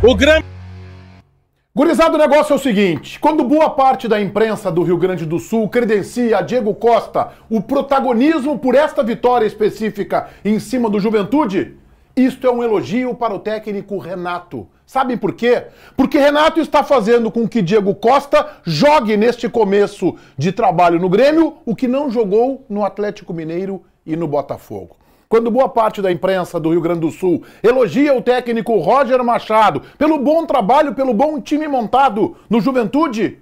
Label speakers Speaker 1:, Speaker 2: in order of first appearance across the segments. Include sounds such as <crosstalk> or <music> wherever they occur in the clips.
Speaker 1: O grande. Gurizado, o negócio é o seguinte: quando boa parte da
Speaker 2: imprensa do Rio Grande do Sul credencia a Diego Costa o protagonismo por esta vitória específica em cima do Juventude, isto é um elogio para o técnico Renato. Sabem por quê? Porque Renato está fazendo com que Diego Costa jogue neste começo de trabalho no Grêmio o que não jogou no Atlético Mineiro e no Botafogo quando boa parte da imprensa do Rio Grande do Sul elogia o técnico Roger Machado pelo bom trabalho, pelo bom time montado no Juventude,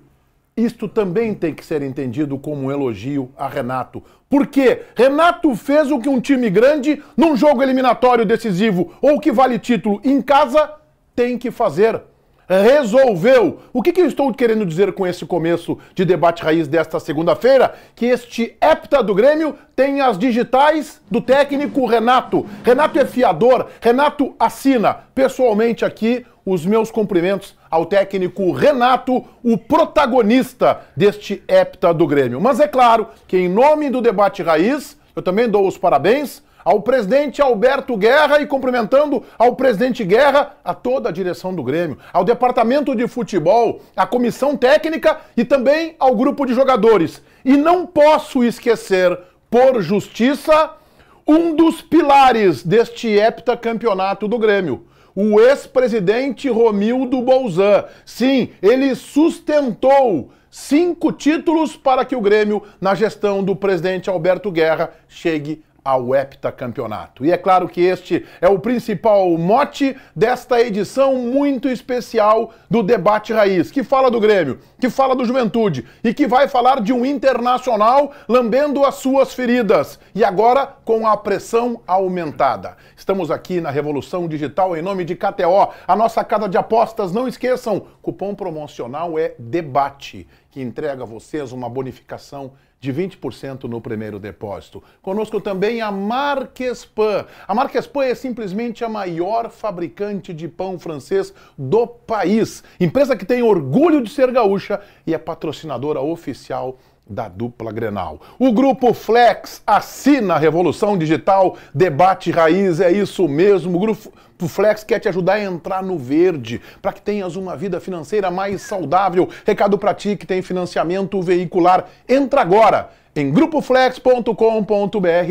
Speaker 2: isto também tem que ser entendido como um elogio a Renato. Porque Renato fez o que um time grande, num jogo eliminatório decisivo ou que vale título em casa, tem que fazer. Eh, resolveu. O que, que, eu estou querendo dizer com esse começo de debate raiz desta segunda-feira? Que este hepta do Grêmio tem as digitais do técnico Renato. Renato é fiador, Renato assina. Pessoalmente aqui, os meus cumprimentos ao técnico Renato, o protagonista deste hepta do Grêmio. Mas é claro que em nome do debate raiz, eu também dou os parabéns ao presidente Alberto Guerra e cumprimentando ao presidente Guerra, a toda a direção do Grêmio, ao departamento de futebol, à comissão técnica e também ao grupo de jogadores. E não posso esquecer, por justiça, um dos pilares deste heptacampeonato do Grêmio o ex-presidente Romildo Bolzan. Sim, ele sustentou cinco títulos para que o Grêmio, na gestão do presidente Alberto Guerra, chegue ao heptacampeonato. E é claro que este é o principal mote desta edição muito especial do Debate Raiz, que fala do Grêmio, que fala do Juventude e que vai falar de um internacional lambendo as suas feridas. E agora com a pressão aumentada. Estamos aqui na Revolução Digital em nome de KTO, a nossa casa de apostas. Não esqueçam, cupom promocional é DEBATE, que entrega a vocês uma bonificação de 20% no primeiro depósito. Conosco também a Marquespan. A Marquespan é simplesmente a maior fabricante de pão francês do país. Empresa que tem orgulho de ser gaúcha e é patrocinadora oficial da dupla Grenal. O grupo Flex assina a Revolução Digital, debate raiz, é isso mesmo. O grupo Flex quer te ajudar a entrar no verde, para que tenhas uma vida financeira mais saudável. Recado para ti que tem financiamento veicular. Entra agora em grupoflex.com.br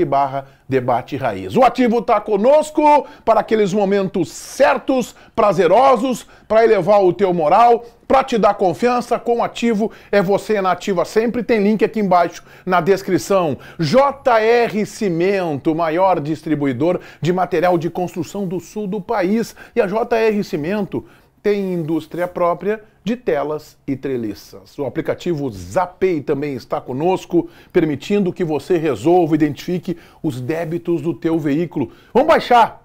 Speaker 2: barra debate raiz. O ativo está conosco para aqueles momentos certos, prazerosos, para elevar o teu moral, para te dar confiança. Com o ativo é você na ativa sempre. Tem link aqui embaixo na descrição. JR Cimento, maior distribuidor de material de construção do sul do país. E a JR Cimento tem indústria própria de telas e treliças. O aplicativo Zapay também está conosco, permitindo que você resolva, identifique os débitos do teu veículo. Vamos baixar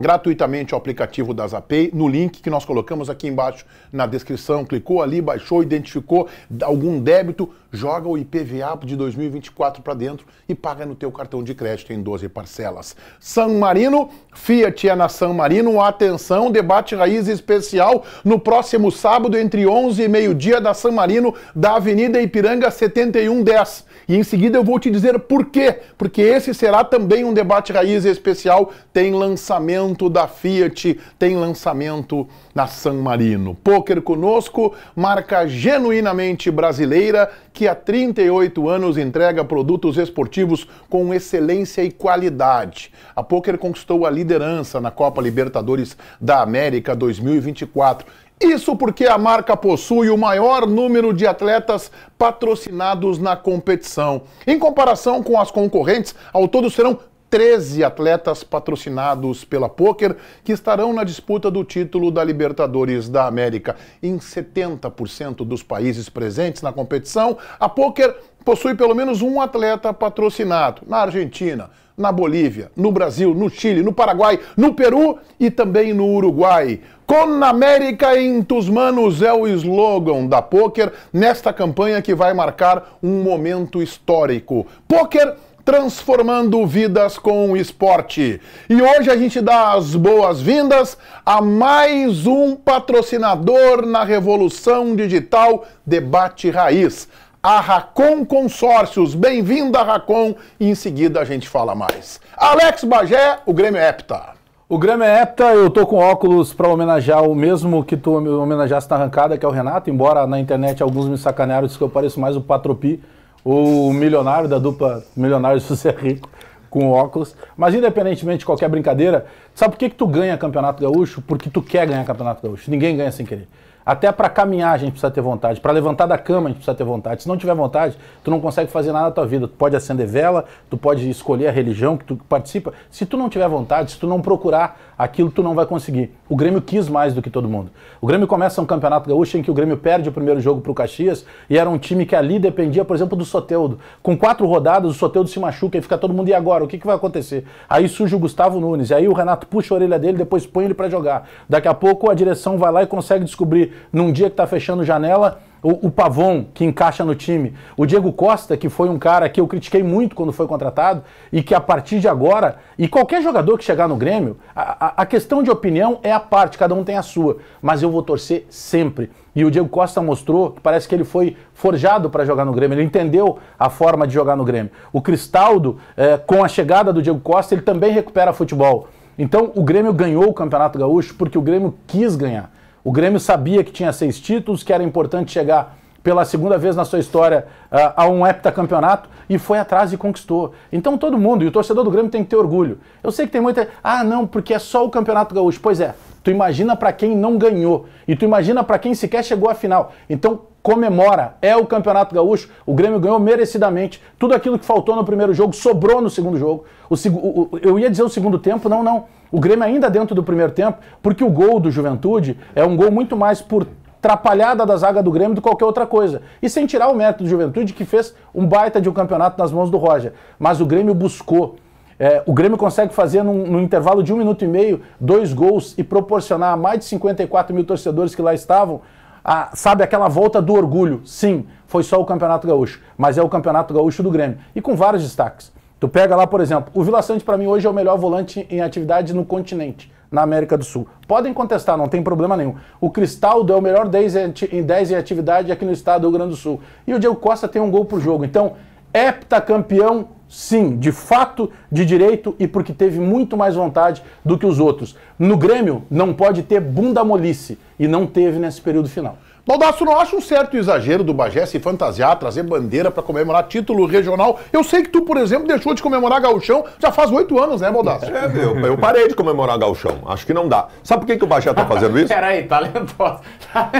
Speaker 2: gratuitamente o aplicativo da Zapay no link que nós colocamos aqui embaixo na descrição. Clicou ali, baixou, identificou algum débito, joga o IPVA de 2024 para dentro e paga no teu cartão de crédito em 12 parcelas. San Marino, Fiat é na San Marino. Atenção, debate raiz especial no próximo sábado entre 11 e meio-dia da San Marino, da Avenida Ipiranga 7110. E em seguida eu vou te dizer por quê, porque esse será também um debate raiz especial, tem lançamento lançamento da Fiat, tem lançamento na San Marino. Poker conosco, marca genuinamente brasileira que há 38 anos entrega produtos esportivos com excelência e qualidade. A Poker conquistou a liderança na Copa Libertadores da América 2024 isso porque a marca possui o maior número de atletas patrocinados na competição. Em comparação com as concorrentes, ao todo serão 13 atletas patrocinados pela Poker que estarão na disputa do título da Libertadores da América. Em 70% dos países presentes na competição, a Poker possui pelo menos um atleta patrocinado na Argentina, na Bolívia, no Brasil, no Chile, no Paraguai, no Peru e também no Uruguai. Con América em tus manos é o slogan da Poker nesta campanha que vai marcar um momento histórico. Poker transformando vidas com o esporte. E hoje a gente dá as boas-vindas a mais um patrocinador na Revolução Digital Debate Raiz. A Racon Consórcios. Bem-vinda, Racon. E em seguida a gente fala mais.
Speaker 3: Alex Bagé, o Grêmio Epta. É o Grêmio é hepta, eu tô com óculos para homenagear o mesmo que tu homenageaste na arrancada, que é o Renato, embora na internet alguns me sacanearam, disse que eu pareço mais o Patropi, o milionário da dupla Milionário se você é rico com óculos. Mas independentemente de qualquer brincadeira, sabe por que, que tu ganha Campeonato Gaúcho? Porque tu quer ganhar Campeonato Gaúcho. Ninguém ganha sem querer. Até para caminhar a gente precisa ter vontade, para levantar da cama a gente precisa ter vontade. Se não tiver vontade, tu não consegue fazer nada na tua vida. Tu pode acender vela, tu pode escolher a religião que tu participa. Se tu não tiver vontade, se tu não procurar aquilo, tu não vai conseguir. O Grêmio quis mais do que todo mundo. O Grêmio começa um campeonato gaúcho em que o Grêmio perde o primeiro jogo para o Caxias e era um time que ali dependia, por exemplo, do Soteudo. Com quatro rodadas, o Soteudo se machuca e fica todo mundo, e agora? O que, que vai acontecer? Aí surge o Gustavo Nunes, e aí o Renato puxa a orelha dele, depois põe ele para jogar. Daqui a pouco a direção vai lá e consegue descobrir num dia que está fechando janela, o, o, Pavon, que encaixa no time, o Diego Costa, que foi um cara que eu critiquei muito quando foi contratado, e que a partir de agora, e qualquer jogador que chegar no Grêmio, a, a, questão de opinião é a parte, cada um tem a sua, mas eu vou torcer sempre. E o Diego Costa mostrou que parece que ele foi forjado para jogar no Grêmio, ele entendeu a forma de jogar no Grêmio. O Cristaldo, é, com a chegada do Diego Costa, ele também recupera futebol. Então o Grêmio ganhou o Campeonato Gaúcho porque o Grêmio quis ganhar. O Grêmio sabia que tinha seis títulos, que era importante chegar pela segunda vez na sua história ah, a um heptacampeonato e foi atrás e conquistou. Então todo mundo, e o torcedor do Grêmio tem que ter orgulho. Eu sei que tem muita, ah, não, porque é só o Campeonato Gaúcho. Pois é. Tu imagina para quem não ganhou e tu imagina para quem sequer chegou à final. Então comemora. É o Campeonato Gaúcho. O Grêmio ganhou merecidamente. Tudo aquilo que faltou no primeiro jogo sobrou no segundo jogo. O, o, eu ia dizer o segundo tempo, não, não. O Grêmio ainda dentro do primeiro tempo, porque o gol do Juventude é um gol muito mais por atrapalhada da zaga do Grêmio do que qualquer outra coisa. E sem tirar o mérito do Juventude, que fez um baita de um campeonato nas mãos do Roger. Mas o Grêmio buscou. É, o Grêmio consegue fazer num, num, intervalo de um minuto e meio dois gols e proporcionar a mais de 54 mil torcedores que lá estavam a, ah, sabe, aquela volta do orgulho. Sim, foi só o Campeonato Gaúcho, mas é o Campeonato Gaúcho do Grêmio. E com vários destaques. Tu pega lá, por exemplo, o Vila Sante para mim hoje é o melhor volante em atividade no continente, na América do Sul. Podem contestar, não tem problema nenhum. O Cristaldo é o melhor 10 em 10 em atividade aqui no estado do Rio Grande do Sul. E o Diego Costa tem um gol por jogo. Então, heptacampeão sim, de fato, de direito e porque teve muito mais vontade do que os outros. No Grêmio, não pode ter bunda molice e não teve nesse período final. Baldasso, não acha um certo exagero do Bagé se fantasiar,
Speaker 2: trazer bandeira para comemorar título regional? Eu sei que tu, por exemplo, deixou de comemorar gauchão já faz
Speaker 1: oito anos, né, Baldasso? É, eu parei de comemorar gauchão. Acho que não dá. Sabe por que, que o Bagé tá fazendo isso? <laughs> Peraí, tá talentosa.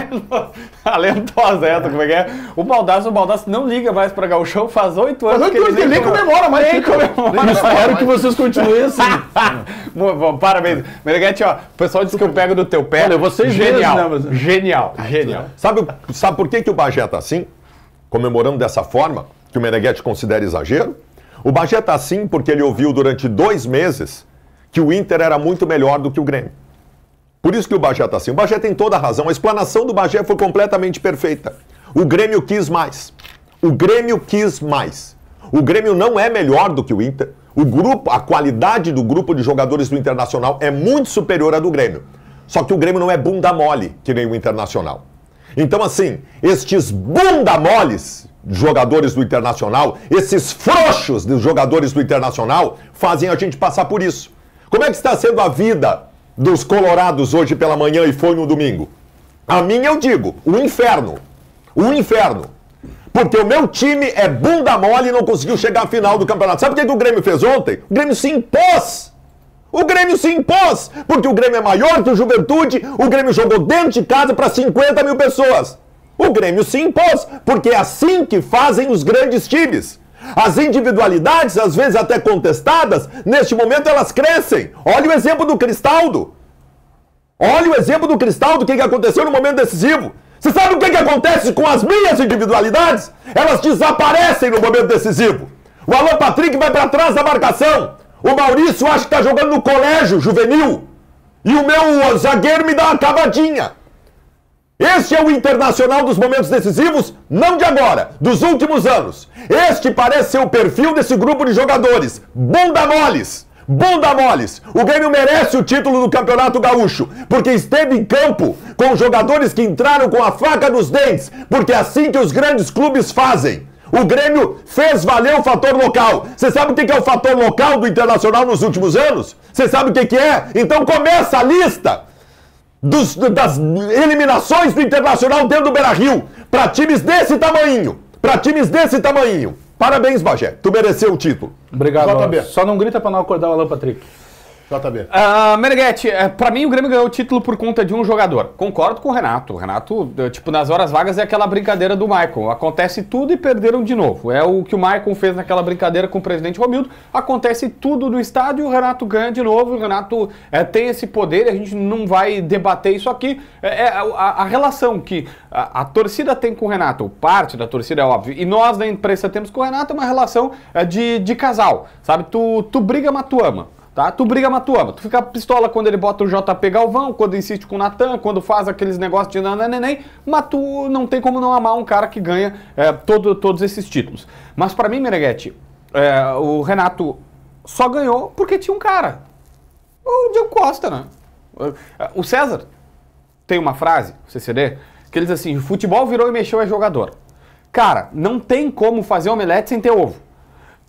Speaker 1: Talentosa, talentosa essa, como é que é? O Baldasso, o Baldasso
Speaker 4: não liga mais para gauchão faz oito anos. Faz oito anos, ele nem comemora mais nem
Speaker 5: Comemora. Eu espero que vocês continuem <laughs> assim.
Speaker 4: Parabéns. Meneghete, ó, o pessoal disse que eu pego do teu pé. Olha, vocês né, genial.
Speaker 1: Genial, genial. Sabe, sabe por que, que o Bagé está assim? Comemorando dessa forma, que o Meneghete considera exagero? O Bagé está assim porque ele ouviu durante dois meses que o Inter era muito melhor do que o Grêmio. Por isso que o Bagé está assim. O Bagé tem toda a razão. A explanação do Bagé foi completamente perfeita. O Grêmio quis mais. O Grêmio quis mais. O Grêmio não é melhor do que o Inter. O grupo, a qualidade do grupo de jogadores do Internacional é muito superior à do Grêmio. Só que o Grêmio não é bunda mole que nem o Internacional. Então, assim, estes bunda moles jogadores do Internacional, esses frouxos dos jogadores do Internacional, fazem a gente passar por isso. Como é que está sendo a vida dos colorados hoje pela manhã e foi no domingo? A mim eu digo, o inferno. O inferno. Porque o meu time é bunda mole e não conseguiu chegar à final do campeonato. Sabe o que, é que o Grêmio fez ontem? O Grêmio se impôs o Grêmio se impôs, porque o Grêmio é maior que o Juventude, o Grêmio jogou dentro de casa para 50 mil pessoas. O Grêmio se impôs, porque é assim que fazem os grandes times. As individualidades, às vezes até contestadas, neste momento elas crescem. Olha o exemplo do Cristaldo. Olha o exemplo do Cristaldo, o que aconteceu no momento decisivo. Você sabe o que, que acontece com as minhas individualidades? Elas desaparecem no momento decisivo. O Alan Patrick vai para trás da marcação. O Maurício acha que tá jogando no colégio juvenil. E o meu zagueiro me dá uma cavadinha. Este é o internacional dos momentos decisivos, não de agora, dos últimos anos. Este parece ser o perfil desse grupo de jogadores. Bunda moles! Bunda moles! O Grêmio merece o título do Campeonato Gaúcho, porque esteve em campo com jogadores que entraram com a faca nos dentes, porque é assim que os grandes clubes fazem. O Grêmio fez valer o fator local. Você sabe o que é o fator local do Internacional nos últimos anos? Você sabe o que é? Então começa a lista dos, das eliminações do Internacional dentro do Beira-Rio para times desse tamanho. Para times desse tamanho. Parabéns, Bagé. Tu mereceu o título. Obrigado. Só não grita para não acordar
Speaker 3: o Alan Patrick. JB. Uh,
Speaker 4: ah, Meneghetti, é, pra mim o Grêmio ganhou o título por conta de um jogador. Concordo com o Renato. O Renato, eh, tipo, nas horas vagas é aquela brincadeira do Michael. Acontece tudo e perderam de novo. É o que o Michael fez naquela brincadeira com o presidente Romildo. Acontece tudo no estádio e o Renato ganha de novo. O Renato é, tem esse poder a gente não vai debater isso aqui. É, é a, a, relação que a, a, torcida tem com o Renato, parte da torcida é óbvio, e nós da imprensa temos com o Renato é uma relação é, de, de casal, sabe? Tu, tu briga, mas tu ama tá? Tu briga mas tu fica pistola quando ele bota o JP Galvão, quando insiste com o Natan, quando faz aqueles negócios de nananeném, mas tu não tem como não amar um cara que ganha é, todo, todos esses títulos. Mas para mim, Meneghetti, é, o Renato só ganhou porque tinha um cara. O Diego Costa, né? O César tem uma frase, o CCD, que ele diz assim, futebol virou e mexeu é jogador. Cara, não tem como fazer omelete sem ter ovo.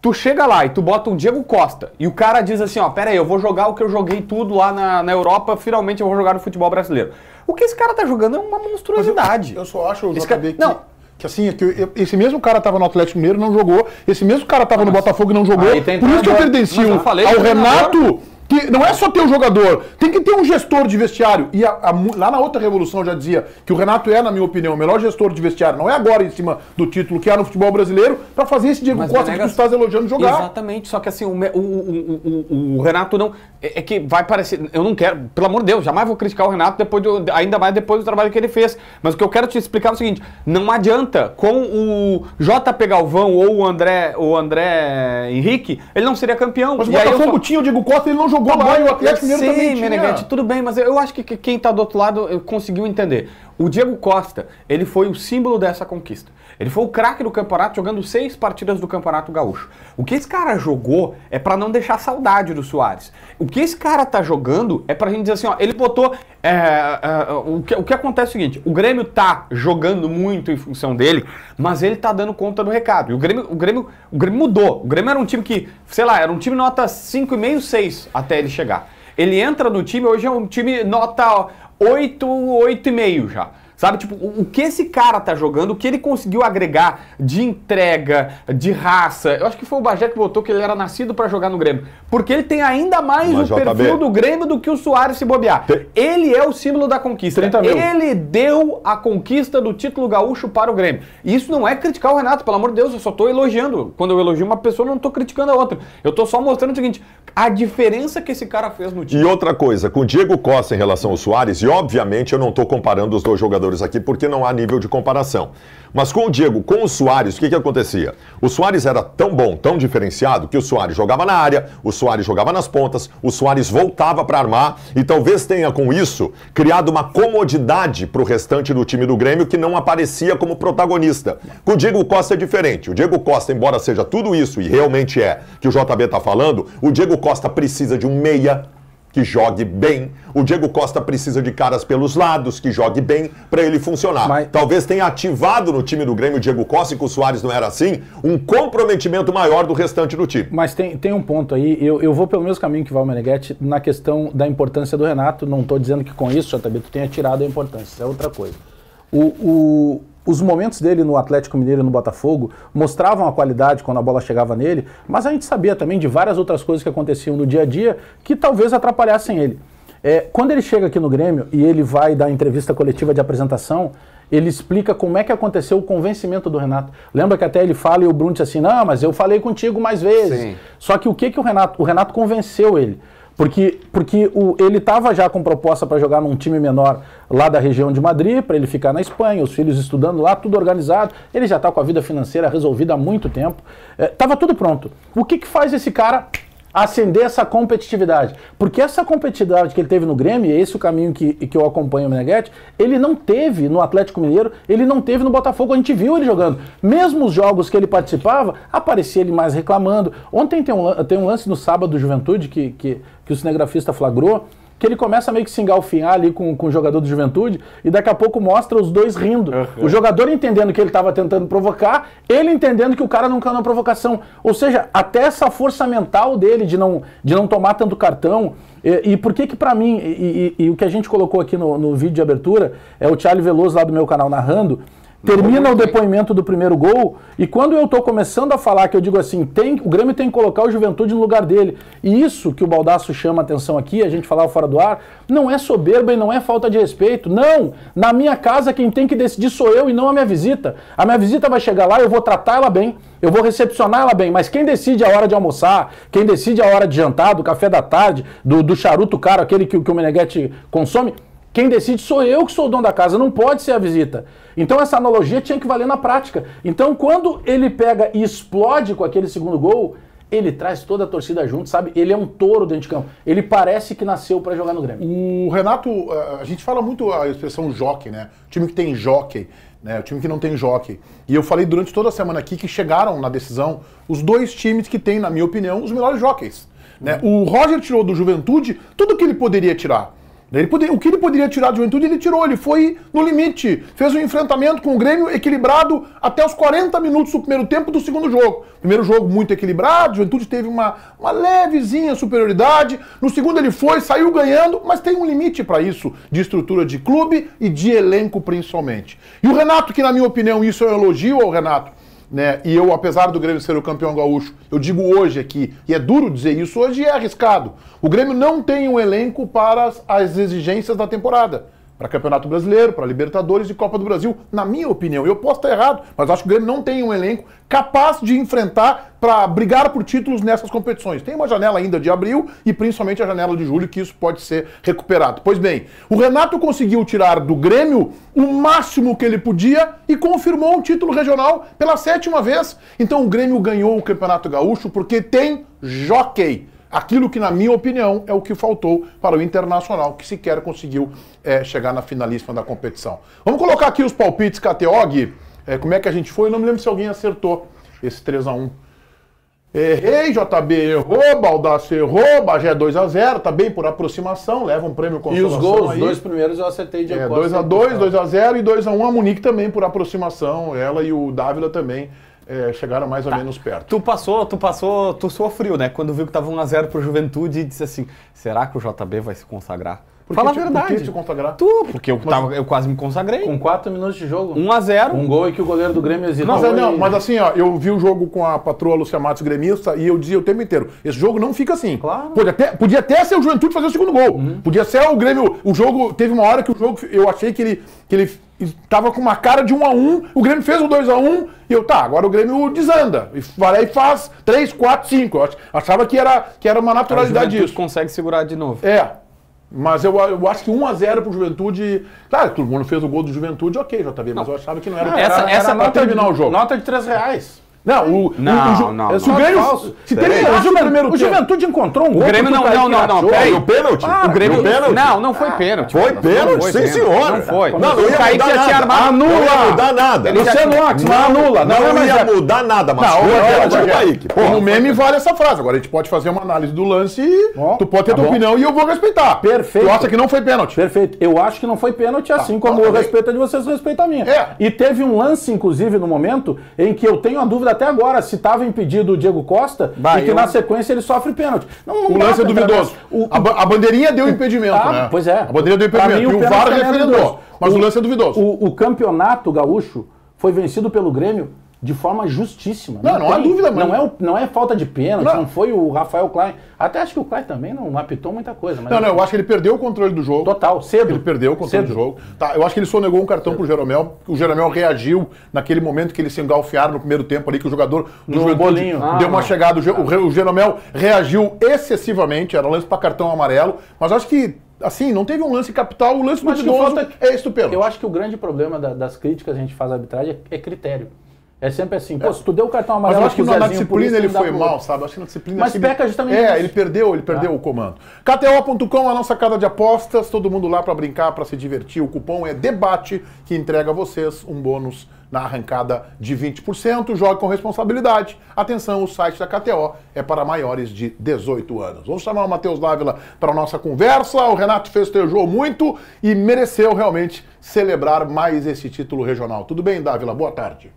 Speaker 4: Tu chega lá e tu bota um Diego Costa e o cara diz assim, ó, pera aí, eu vou jogar o que eu joguei tudo lá na, na Europa, finalmente eu vou jogar no futebol brasileiro. O
Speaker 2: que esse cara tá jogando é uma monstruosidade. Eu, eu, só acho, o JB, que, não. que assim, é que esse mesmo cara tava no Atlético Mineiro não jogou, esse mesmo cara tava Nossa. no Botafogo e não jogou, por isso que eu perdencio ao Renato... Que não é só ter o um jogador, tem que ter um gestor de vestiário. E a, a, lá na outra revolução já dizia que o Renato é, na minha opinião, o melhor gestor de vestiário. Não é agora em cima do título que há no futebol brasileiro para fazer esse Diego Mas Costa que tu estás elogiando jogar.
Speaker 4: Exatamente, só que assim, o, o, o Renato não. É, é, que vai parecer. Eu não quero, pelo amor de Deus, jamais vou criticar o Renato, depois de, ainda mais depois do trabalho que ele fez. Mas o que eu quero te explicar é o seguinte: não adianta com o JP Galvão ou o André, o André Henrique, ele não seria campeão. Mas o Botafogo tinha
Speaker 2: o Diego Costa ele não jogou jogou lá e o Atlético Mineiro também Sim, Meneghete,
Speaker 4: tudo bem, mas eu acho que quem está do outro lado conseguiu entender. O Diego Costa, ele foi o símbolo dessa conquista. Ele foi o craque do campeonato jogando seis partidas do Campeonato Gaúcho. O que esse cara jogou é para não deixar saudade do Soares. O que esse cara tá jogando é pra gente dizer assim, ó, ele botou. É, é, o, que, o que acontece é o seguinte: o Grêmio tá jogando muito em função dele, mas ele tá dando conta do recado. E o Grêmio, o Grêmio, o Grêmio mudou. O Grêmio era um time que, sei lá, era um time nota 5,5, 6 até ele chegar. Ele entra no time, hoje é um time nota 8, 8,5 já. Sabe, tipo, o, que esse cara tá jogando, o que ele conseguiu agregar de entrega, de raça. Eu acho que foi o Bajé que botou que ele era nascido para jogar no Grêmio. Porque ele tem ainda mais Mas o JB. perfil do Grêmio do que o Soares se bobear. Tem... Ele é o símbolo da conquista. Ele deu a conquista do título gaúcho para o Grêmio. E isso não é criticar o Renato, pelo amor de Deus, eu só tô elogiando. Quando eu elogio uma pessoa, eu não tô criticando a outra. Eu tô só mostrando o seguinte, a diferença que esse cara fez no
Speaker 1: time. E outra coisa, com o Diego Costa em relação ao Soares, e obviamente eu não estou comparando os dois jogadores aqui porque não há nível de comparação. Mas com o Diego, com o Soares, o que, que acontecia? O Soares era tão bom, tão diferenciado, que o Soares jogava na área, o Soares jogava nas pontas, o Soares voltava para armar e talvez tenha com isso criado uma comodidade para o restante do time do Grêmio que não aparecia como protagonista. Com o Diego Costa é diferente. O Diego Costa, embora seja tudo isso, e realmente é, que o JB está falando, o Diego Costa precisa de um meia que jogue bem. O Diego Costa precisa de caras pelos lados que jogue bem para ele funcionar. Mas... Talvez tenha ativado no time do Grêmio o Diego Costa, e com o Soares não era assim, um comprometimento maior do restante do time.
Speaker 3: Mas tem, tem um ponto aí, eu, eu vou pelo mesmo caminho que vai o Meneghetti na questão da importância do Renato. Não estou dizendo que com isso, JB, tu tenha tirado a importância, isso é outra coisa. O, o, os momentos dele no Atlético Mineiro e no Botafogo mostravam a qualidade quando a bola chegava nele, mas a gente sabia também de várias outras coisas que aconteciam no dia a dia que talvez atrapalhassem ele. É, quando ele chega aqui no Grêmio e ele vai dar entrevista coletiva de apresentação, ele explica como é que aconteceu o convencimento do Renato. Lembra que até ele fala e o Bruno assim: Não, mas eu falei contigo mais vezes. Sim. Só que o que, que o Renato. O Renato convenceu ele. Porque, porque o, ele estava já com proposta para jogar num time menor lá da região de Madrid, para ele ficar na Espanha, os filhos estudando lá, tudo organizado. Ele já está com a vida financeira resolvida há muito tempo. Estava é, tudo pronto. O que, que faz esse cara acender essa competitividade. Porque essa competitividade que ele teve no Grêmio, e é esse é o caminho que, que eu acompanho o Meneghete, ele não teve no Atlético Mineiro, ele não teve no Botafogo, a gente viu ele jogando. Mesmo os jogos que ele participava, aparecia ele mais reclamando. Ontem tem um, tem um lance no sábado do Juventude que, que, que o cinegrafista flagrou, que ele começa meio que se engalfinhar ali com, com o jogador do Juventude e daqui a pouco mostra os dois rindo. Uhum. O jogador entendendo que ele estava tentando provocar, ele entendendo que o cara não caiu na provocação. Ou seja, até essa força mental dele de não, de não tomar tanto cartão. E, e por que que para mim, e, e, e, o que a gente colocou aqui no, no vídeo de abertura, é o Thiago Veloso lá do meu canal narrando, Termina o depoimento do primeiro gol e quando eu estou começando a falar que eu digo assim, tem, o Grêmio tem que colocar o Juventude no lugar dele. E isso que o Baldaço chama atenção aqui, a gente falava fora do ar, não é soberba e não é falta de respeito. Não! Na minha casa quem tem que decidir sou eu e não a minha visita. A minha visita vai chegar lá, eu vou tratar ela bem, eu vou recepcionar ela bem, mas quem decide a hora de almoçar, quem decide a hora de jantar, do café da tarde, do, do charuto caro, aquele que, que o Meneghete consome, quem decide sou eu que sou o dono da casa, não pode ser a visita. Então essa analogia tinha que valer na prática. Então quando ele pega e explode com aquele segundo gol, ele traz toda a torcida junto, sabe? Ele é um touro dentro de campo. Ele parece que nasceu para jogar no Grêmio. O Renato, eh, a gente fala muito a
Speaker 2: expressão jockey, né? O time que tem jockey, né? O time que não tem jockey. E eu falei durante toda a semana aqui que chegaram na decisão os dois times que têm, na minha opinião, os melhores jockeys. Né? O Roger tirou do Juventude tudo que ele poderia tirar. Ele o que ele poderia tirar de juventude, ele tirou. Ele foi no limite. Fez um enfrentamento com o Grêmio equilibrado até os 40 minutos do primeiro tempo do segundo jogo. Primeiro jogo muito equilibrado, juventude teve uma, uma levezinha superioridade. No segundo ele foi, saiu ganhando, mas tem um limite para isso de estrutura de clube e de elenco principalmente. E o Renato, que na minha opinião isso é um elogio ao Renato, né? E eu, apesar do Grêmio ser o campeão gaúcho, eu digo hoje aqui, e é duro dizer isso, hoje é arriscado. O Grêmio não tem um elenco para as exigências da temporada para Campeonato Brasileiro, para Libertadores e Copa do Brasil, na minha opinião. Eu posso estar errado, mas acho que o Grêmio não tem um elenco capaz de enfrentar para brigar por títulos nessas competições. Tem uma janela ainda de abril e principalmente a janela de julho que isso pode ser recuperado. Pois bem, o Renato conseguiu tirar do Grêmio o máximo que ele podia e confirmou um título regional pela sétima vez. Então o Grêmio ganhou o Campeonato Gaúcho porque tem jockey. Aquilo que, na minha opinião, é o que faltou para o Internacional, que sequer conseguiu é, chegar na finalíssima da competição. Vamos colocar aqui os palpites KTOG. É, eh, como é que a gente foi? Eu não me lembro se alguém acertou esse 3x1. Errei, JB errou, Baldaço errou, Bagé 2x0, tá bem por aproximação, leva um prêmio consolação E os gols, os dois
Speaker 3: primeiros eu acertei de é,
Speaker 2: 2x2, 2x0 então. e 2x1 a, a Munique também por aproximação, ela e o Dávila também é, chegaram mais ou tá. menos perto. Tu passou, tu passou, tu sofreu, né? Quando viu que estava
Speaker 4: 1x0 pro Juventude e disse assim, será que o JB vai se consagrar? Por Fala te, a verdade. Por que te
Speaker 2: consagrar? Tu, porque eu, tava,
Speaker 3: eu quase me consagrei. Com 4 minutos de jogo. 1 a 0 Um gol e que o goleiro do Grêmio
Speaker 2: hesitou. Mas, não, mas assim, ó, eu vi o jogo com a patroa Lúcia Matos gremista e eu dizia o tempo inteiro, esse jogo não fica assim. Claro. Podia até, podia até ser o Juventude fazer o segundo gol. Uhum. Podia ser o Grêmio, o jogo, teve uma hora que o jogo, eu achei que ele, que ele estava com uma cara de 1 um a 1 um, o Grêmio fez o 2 a 1 um, e eu, tá, agora o Grêmio desanda. E vai lá e faz 3, 4, 5. Eu achava que era, que era uma naturalidade disso. consegue segurar de novo. É. Mas eu, eu acho que 1 a 0 pro Juventude. Claro, todo mundo fez o gol do Juventude, ok, JB, mas
Speaker 3: não. eu achava que não era. Não, essa, era, essa era nota
Speaker 2: terminar de, o jogo. Nota de 3 reais. Não, o, não, o, o, o, não, o, não. Grêmio, Se o, Ju, primeiro o Juventude
Speaker 3: encontrou um gol. O Grêmio não, não, não, não. o pênalti? o Grêmio, o pênalti? Não, não foi ah, pênalti. Foi pênalti, sim, senhor. Não
Speaker 4: foi. Não, não ia Kaique mudar já armado. Anula. Não ia mudar nada. Luciano Ox, não anula. Não ia é- mudar
Speaker 1: nada, mas foi o né, Kaique. No meme
Speaker 2: vale essa frase. Agora a gente pode fazer uma análise do lance e
Speaker 3: tu pode ter tá tua opinião e eu vou respeitar. Perfeito. Tu acha que não foi pênalti? Perfeito. Eu acho que não foi pênalti, assim tá, como tá eu respeito a de vocês, respeita a minha. É. E teve um lance, inclusive, no momento, em que eu tenho a dúvida até agora se estava impedido o Diego Costa bah, e que eu... na sequência ele sofre pênalti. Não, não o lance é duvidoso. O... A, ba a, bandeirinha deu tá, impedimento, ah, né? Pois é. A
Speaker 2: bandeirinha
Speaker 6: deu impedimento. Mim, o e o VAR referendou. Tá
Speaker 3: Mas o, o lance é duvidoso. o campeonato gaúcho foi vencido pelo Grêmio de forma justíssima. Não, né? não, não há dúvida, mano. Não é, o, não é falta de pênalti, não. não. foi o Rafael Klein. Até acho que o Klein também não apitou muita coisa. não, não, eu acho
Speaker 2: que ele perdeu o controle do jogo. Total, cedo. Ele perdeu o controle cedo. do jogo. Tá, eu acho que ele sonegou um cartão cedo. pro Jeromel, o Jeromel reagiu naquele momento que eles se engalfiaram no primeiro tempo ali, que o jogador do no bolinho. deu ah, uma chegada. O, o Jeromel reagiu excessivamente, era lance para cartão amarelo, mas acho que assim, não teve um lance capital, o lance do falta... é
Speaker 3: estupendo. Eu acho que o grande problema da, das críticas que a gente faz à arbitragem é, é critério. É sempre assim. É. Pô, se tu deu o cartão amarelo. Mas eu acho que na, disciplina ele foi mal, sabe? Eu acho que na disciplina. Mas peca justamente. É, isso. ele
Speaker 2: perdeu, ele perdeu é. o comando. KTO.com, a nossa casa de apostas, todo mundo lá para brincar, para se divertir. O cupom é debate que entrega a vocês um bônus na arrancada de 20%. Jogue com responsabilidade. Atenção, o site da KTO é para maiores de 18 anos. Vamos chamar o Matheus Dávila para a nossa conversa. O Renato festejou muito e mereceu realmente celebrar mais esse título regional. Tudo bem, Dávila? Boa tarde.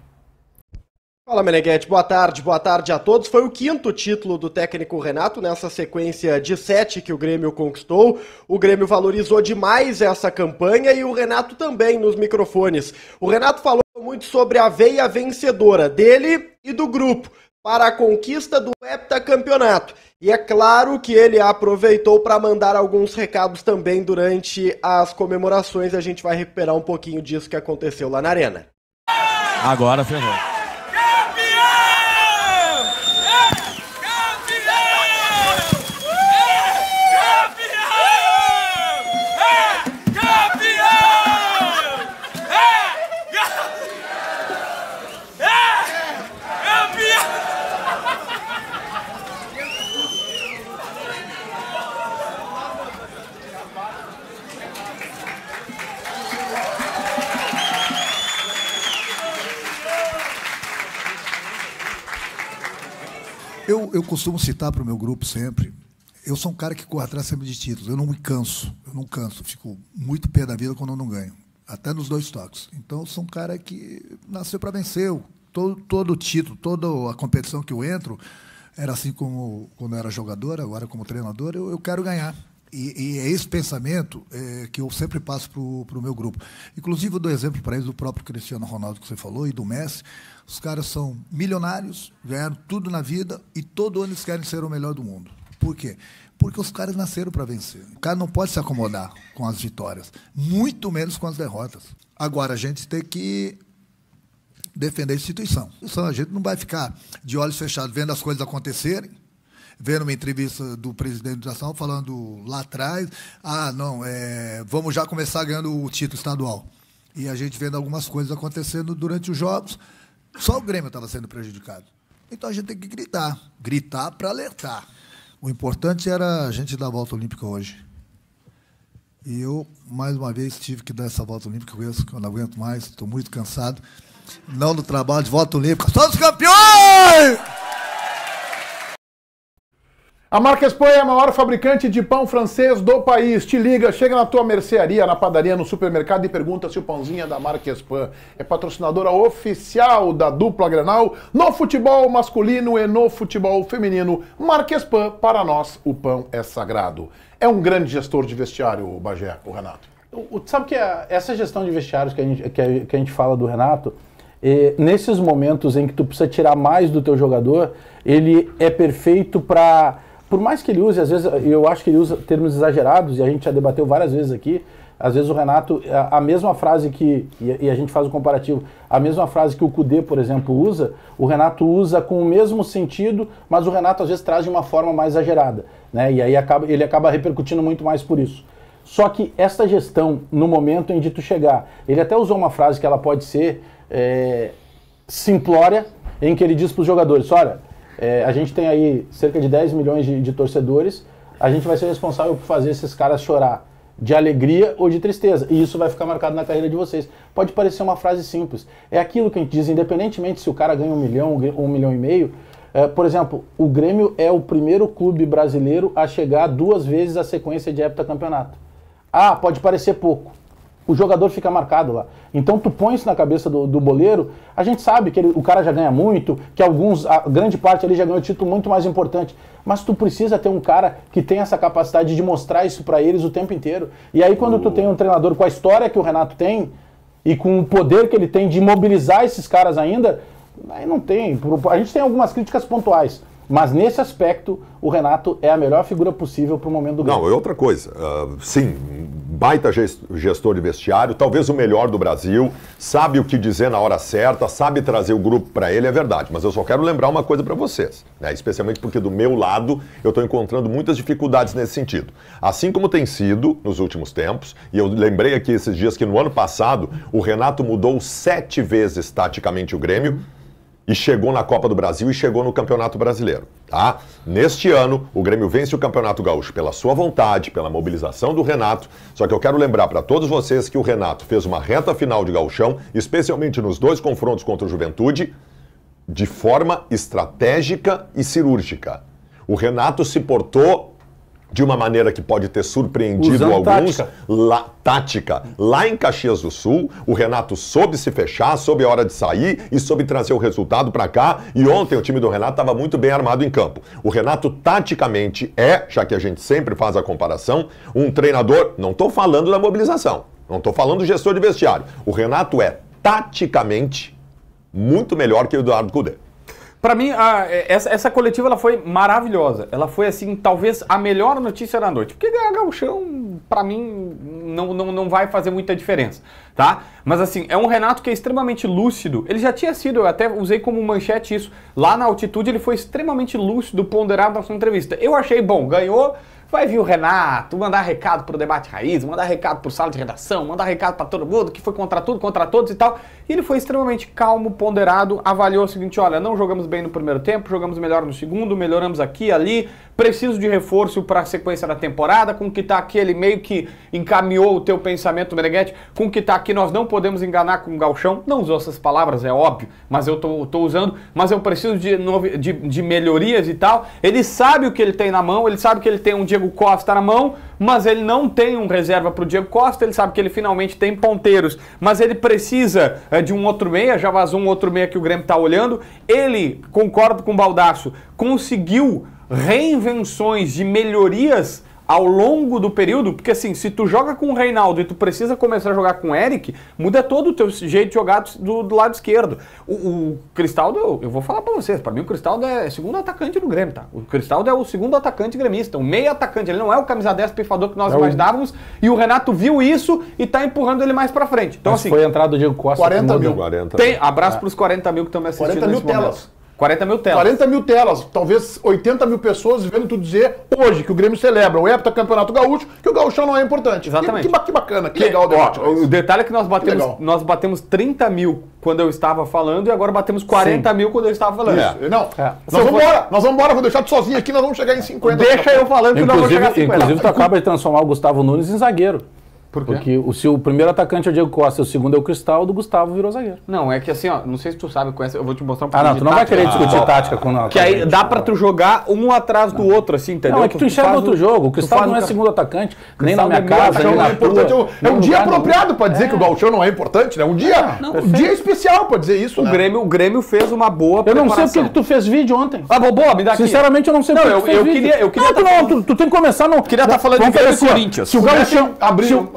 Speaker 6: Fala Meneghete, boa tarde, boa tarde a todos. Foi o quinto título do técnico Renato nessa sequência de sete que o Grêmio conquistou. O Grêmio valorizou demais essa campanha e o Renato também nos microfones. O Renato falou muito sobre a veia vencedora dele e do grupo para a conquista do heptacampeonato. E é claro que ele aproveitou para mandar alguns recados também durante as comemorações. A gente vai recuperar um pouquinho disso que aconteceu lá na Arena.
Speaker 5: Agora, Fernando.
Speaker 7: Eu, eu costumo citar para o meu grupo sempre. Eu sou um cara que corre atrás sempre de títulos. Eu não me canso. Eu não canso. Fico muito pé da vida quando eu não ganho. Até nos dois toques. Então, eu sou um cara que nasceu para vencer. todo, todo título, toda a competição que eu entro, era assim como quando eu era jogador, agora como treinador, eu, eu quero ganhar e, e, é esse pensamento é, que eu sempre passo para o meu grupo. Inclusive, eu dou exemplo para eles do próprio Cristiano Ronaldo que você falou e do Messi. Os caras são milionários, ganharam tudo na vida e todo ano eles querem ser o melhor do mundo. Por quê? Porque os caras nasceram para vencer. O cara não pode se acomodar com as vitórias, muito menos com as derrotas. Agora, a gente tem que defender a instituição. Então, a gente não vai ficar de olhos fechados vendo as coisas acontecerem vendo uma entrevista do presidente da ação falando lá atrás, ah, não, é, vamos já começar ganhando o título estadual. E a gente vendo algumas coisas acontecendo durante os jogos, só o Grêmio estava sendo prejudicado. Então a gente tem que gritar, gritar para alertar. O importante era a gente dar a volta olímpica hoje. E eu, mais uma vez, tive que dar essa volta olímpica, eu não aguento mais, estou muito cansado. Não do trabalho de volta olímpica. Somos campeões! A marca Expo é a maior
Speaker 2: fabricante de pão francês do país. Te liga, chega na tua mercearia, na padaria, no supermercado e pergunta se o pãozinho é da marca Expo. É patrocinadora oficial da dupla Grenal no futebol masculino e no futebol feminino. Marca Expo, para nós o pão é sagrado. É um grande gestor de vestiário, o Bagé, o Renato.
Speaker 3: O, sabe que a, essa gestão de vestiários que a gente, que a, que a gente fala do Renato, e, eh, nesses momentos em que tu precisa tirar mais do teu jogador, ele é perfeito para por mais que ele use, às vezes, eu acho que ele usa termos exagerados, e a gente já debateu várias vezes aqui, às vezes o Renato, a, a mesma frase que, e, e, a gente faz o comparativo, a mesma frase que o Cudê, por exemplo, usa, o Renato usa com o mesmo sentido, mas o Renato às vezes traz de uma forma mais exagerada, né? E aí acaba, ele acaba repercutindo muito mais por isso. Só que esta gestão, no momento em dito chegar, ele até usou uma frase que ela pode ser é, simplória, em que ele diz para os jogadores, olha, é, a gente tem aí cerca de 10 milhões de, de torcedores. A gente vai ser responsável por fazer esses caras chorar de alegria ou de tristeza. E isso vai ficar marcado na carreira de vocês. Pode parecer uma frase simples. É aquilo que a gente diz, independentemente se o cara ganha um milhão ou um milhão e meio. É, por exemplo, o Grêmio é o primeiro clube brasileiro a chegar duas vezes à sequência de heptacampeonato. Ah, pode parecer pouco o jogador fica marcado lá. Então tu põe isso na cabeça do, do boleiro, a gente sabe que ele, o cara já ganha muito, que alguns, a grande parte ali já ganhou título muito mais importante, mas tu precisa ter um cara que tem essa capacidade de mostrar isso para eles o tempo inteiro. E aí quando tu tem um treinador com a história que o Renato tem e com o poder que ele tem de mobilizar esses caras ainda, aí não tem. A gente tem algumas críticas pontuais, mas nesse aspecto, o Renato é a melhor figura possível
Speaker 1: para o momento do Grêmio. Não, é outra coisa. Uh, sim, baita gestor de vestiário, talvez o melhor do Brasil, sabe o que dizer na hora certa, sabe trazer o grupo para ele, é verdade. Mas eu só quero lembrar uma coisa para vocês, né? especialmente porque do meu lado eu estou encontrando muitas dificuldades nesse sentido. Assim como tem sido nos últimos tempos, e eu lembrei aqui esses dias que no ano passado o Renato mudou sete vezes taticamente o Grêmio e chegou na Copa do Brasil e chegou no Campeonato Brasileiro, tá? Neste ano, o Grêmio vence o Campeonato Gaúcho pela sua vontade, pela mobilização do Renato. Só que eu quero lembrar para todos vocês que o Renato fez uma reta final de gauchão, especialmente nos dois confrontos contra o Juventude, de forma estratégica e cirúrgica. O Renato se portou de uma maneira que pode ter surpreendido Usando alguns. Tática. Lá, tática. Lá em Caxias do Sul, o Renato soube se fechar, soube a hora de sair e soube trazer o resultado para cá. E ontem o time do Renato estava muito bem armado em campo. O Renato, taticamente, é, já que a gente sempre faz a comparação, um treinador. Não estou falando da mobilização, não estou falando do gestor de vestiário. O Renato é, taticamente, muito melhor que o Eduardo Cudê.
Speaker 4: Para mim, a, é, essa, essa, coletiva ela foi maravilhosa. Ela foi, assim, talvez a melhor notícia da noite. Porque ganhar gauchão, para mim, não, não, não vai fazer muita diferença, tá? Mas, assim, é um Renato que é extremamente lúcido. Ele já tinha sido, eu até usei como manchete isso. Lá na altitude, ele foi extremamente lúcido, ponderado na sua entrevista. Eu achei bom, ganhou Vai vir o Renato, mandar recado pro debate raiz, mandar recado pro sala de redação, mandar recado para todo mundo que foi contra tudo, contra todos e tal. E ele foi extremamente calmo, ponderado, avaliou o seguinte: olha, não jogamos bem no primeiro tempo, jogamos melhor no segundo, melhoramos aqui, ali. Preciso de reforço para a sequência da temporada. Com o que tá aqui, ele meio que encaminhou o teu pensamento, Meneghetti. Com o que tá aqui, nós não podemos enganar com o galchão. Não usou essas palavras, é óbvio, mas eu tô, tô usando. Mas eu preciso de, de, de melhorias e tal. Ele sabe o que ele tem na mão, ele sabe que ele tem um Diego Diego Costa na mão, mas ele não tem um reserva para o Diego Costa, ele sabe que ele finalmente tem ponteiros, mas ele precisa é, de um outro meia, já vazou um outro meia que o Grêmio está olhando. Ele, concordo com o Baldaço, conseguiu reinvenções de melhorias ao longo do período, porque assim, se tu joga com o Reinaldo e tu precisa começar a jogar com o Eric, muda todo o teu jeito de jogar do, do lado esquerdo. O, o Cristaldo, eu, vou falar para vocês, para mim o Cristaldo é segundo atacante do Grêmio, tá? O Cristaldo é o segundo atacante gremista, o meio atacante, ele não é o camisa 10 pifador que nós é imaginávamos, e o Renato viu isso e tá empurrando ele mais para frente.
Speaker 2: Então Mas assim, foi entrado de Diego Costa 40 mil. 40 Tem, abraço é. pros 40 mil que estão me assistindo 40 mil telas. 40 mil telas. 40 mil telas, talvez 80 mil pessoas vendo tu dizer hoje que o Grêmio celebra o heptacampeonato gaúcho, que o gaúcho não é importante. Exatamente. Que, que bacana, que, que legal.
Speaker 4: Ó, o detalhe é que nós batemos, que nós batemos 30 mil quando eu estava falando e agora batemos 40 Sim. mil quando eu estava falando. É.
Speaker 2: Não, é. nós vamos embora, for... nós vamos embora, vou deixar tu sozinho aqui, nós vamos chegar em 50. Deixa eu falando que inclusive, nós vamos chegar em
Speaker 3: 50. Inclusive tu acaba de transformar o Gustavo Nunes em zagueiro. Por quê? Porque o, se o primeiro atacante é o Diego Costa o segundo é o cristal do Gustavo virou zagueiro.
Speaker 4: Não, é que assim, ó, não sei se tu sabe, conhece, eu vou te mostrar um pouquinho Ah, não, tu não vai querer discutir ah, tática com nós. Que aí dá pra tu jogar um atrás do outro, assim, entendeu? Não, é que tu enxerga outro o- jogo. O cristal não é segundo é atacante, nem na minha casa, nem é na tua. É um, é um dia apropriado pra dizer é. que o Gauchão não é importante, né? Um dia, um dia especial pra dizer isso, O né? Grêmio, o Grêmio fez uma boa Eu não sei porque que
Speaker 3: tu fez vídeo ontem. Ah, bobo me dá aqui. Sinceramente, eu não sei Não, porque eu- tu fez vídeo. queria- eu queria Não, tá tu, não, tu, tem que começar... Não, queria estar tá falando de assim, Corinthians. Se o Galchão Gauchão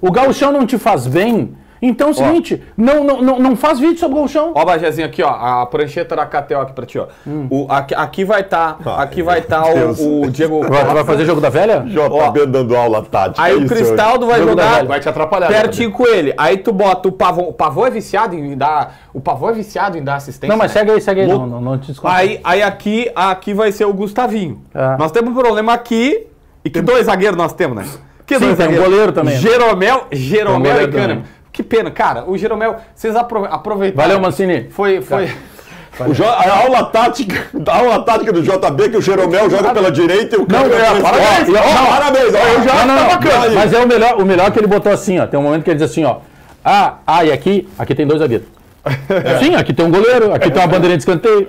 Speaker 3: o gauchão não te faz bem. Então é o seguinte, não, não, não, faz vídeo sobre o gauchão.
Speaker 4: Ó, Bajezinho, aqui, ó, a prancheta da KTO aqui pra ti, ó. Hum. O, aqui, aqui vai estar, tá, tá, aqui vai estar tá o, o, Diego... Vai, vai fazer jogo
Speaker 1: da velha? JB tá dando aula tática. Aí o Cristaldo vai jogar vai
Speaker 4: te atrapalhar, pertinho
Speaker 1: né, com ele. Aí
Speaker 4: tu bota o Pavão, o Pavão é viciado em dar, o Pavão é viciado em dar assistência. Não, mas né? segue aí, segue aí, não, não, te desculpa. Aí, aí aqui, aqui vai ser o Gustavinho. É. Nós temos um problema aqui, e que Tem... dois zagueiros nós temos, né? Que Sim, tem um goleiro também. Jeromel, Jeromel e é Cânimo. Que pena, cara. O Jeromel, vocês apro aproveitaram. Valeu, Mancini. Foi, foi. <laughs>
Speaker 1: a aula tática, a aula tática do JB que o Jeromel joga pela direita e o Cânimo é, parabéns. Ó, não, parabéns. Ó, eu já não, não, bacana. mas
Speaker 3: é o melhor, o melhor que ele botou assim, ó. Tem um momento que ele diz assim, ó. Ah, ah, e aqui, aqui tem dois zagueiros. É. Sim, aqui tem um goleiro, aqui tem uma bandeirinha de escanteio. <laughs>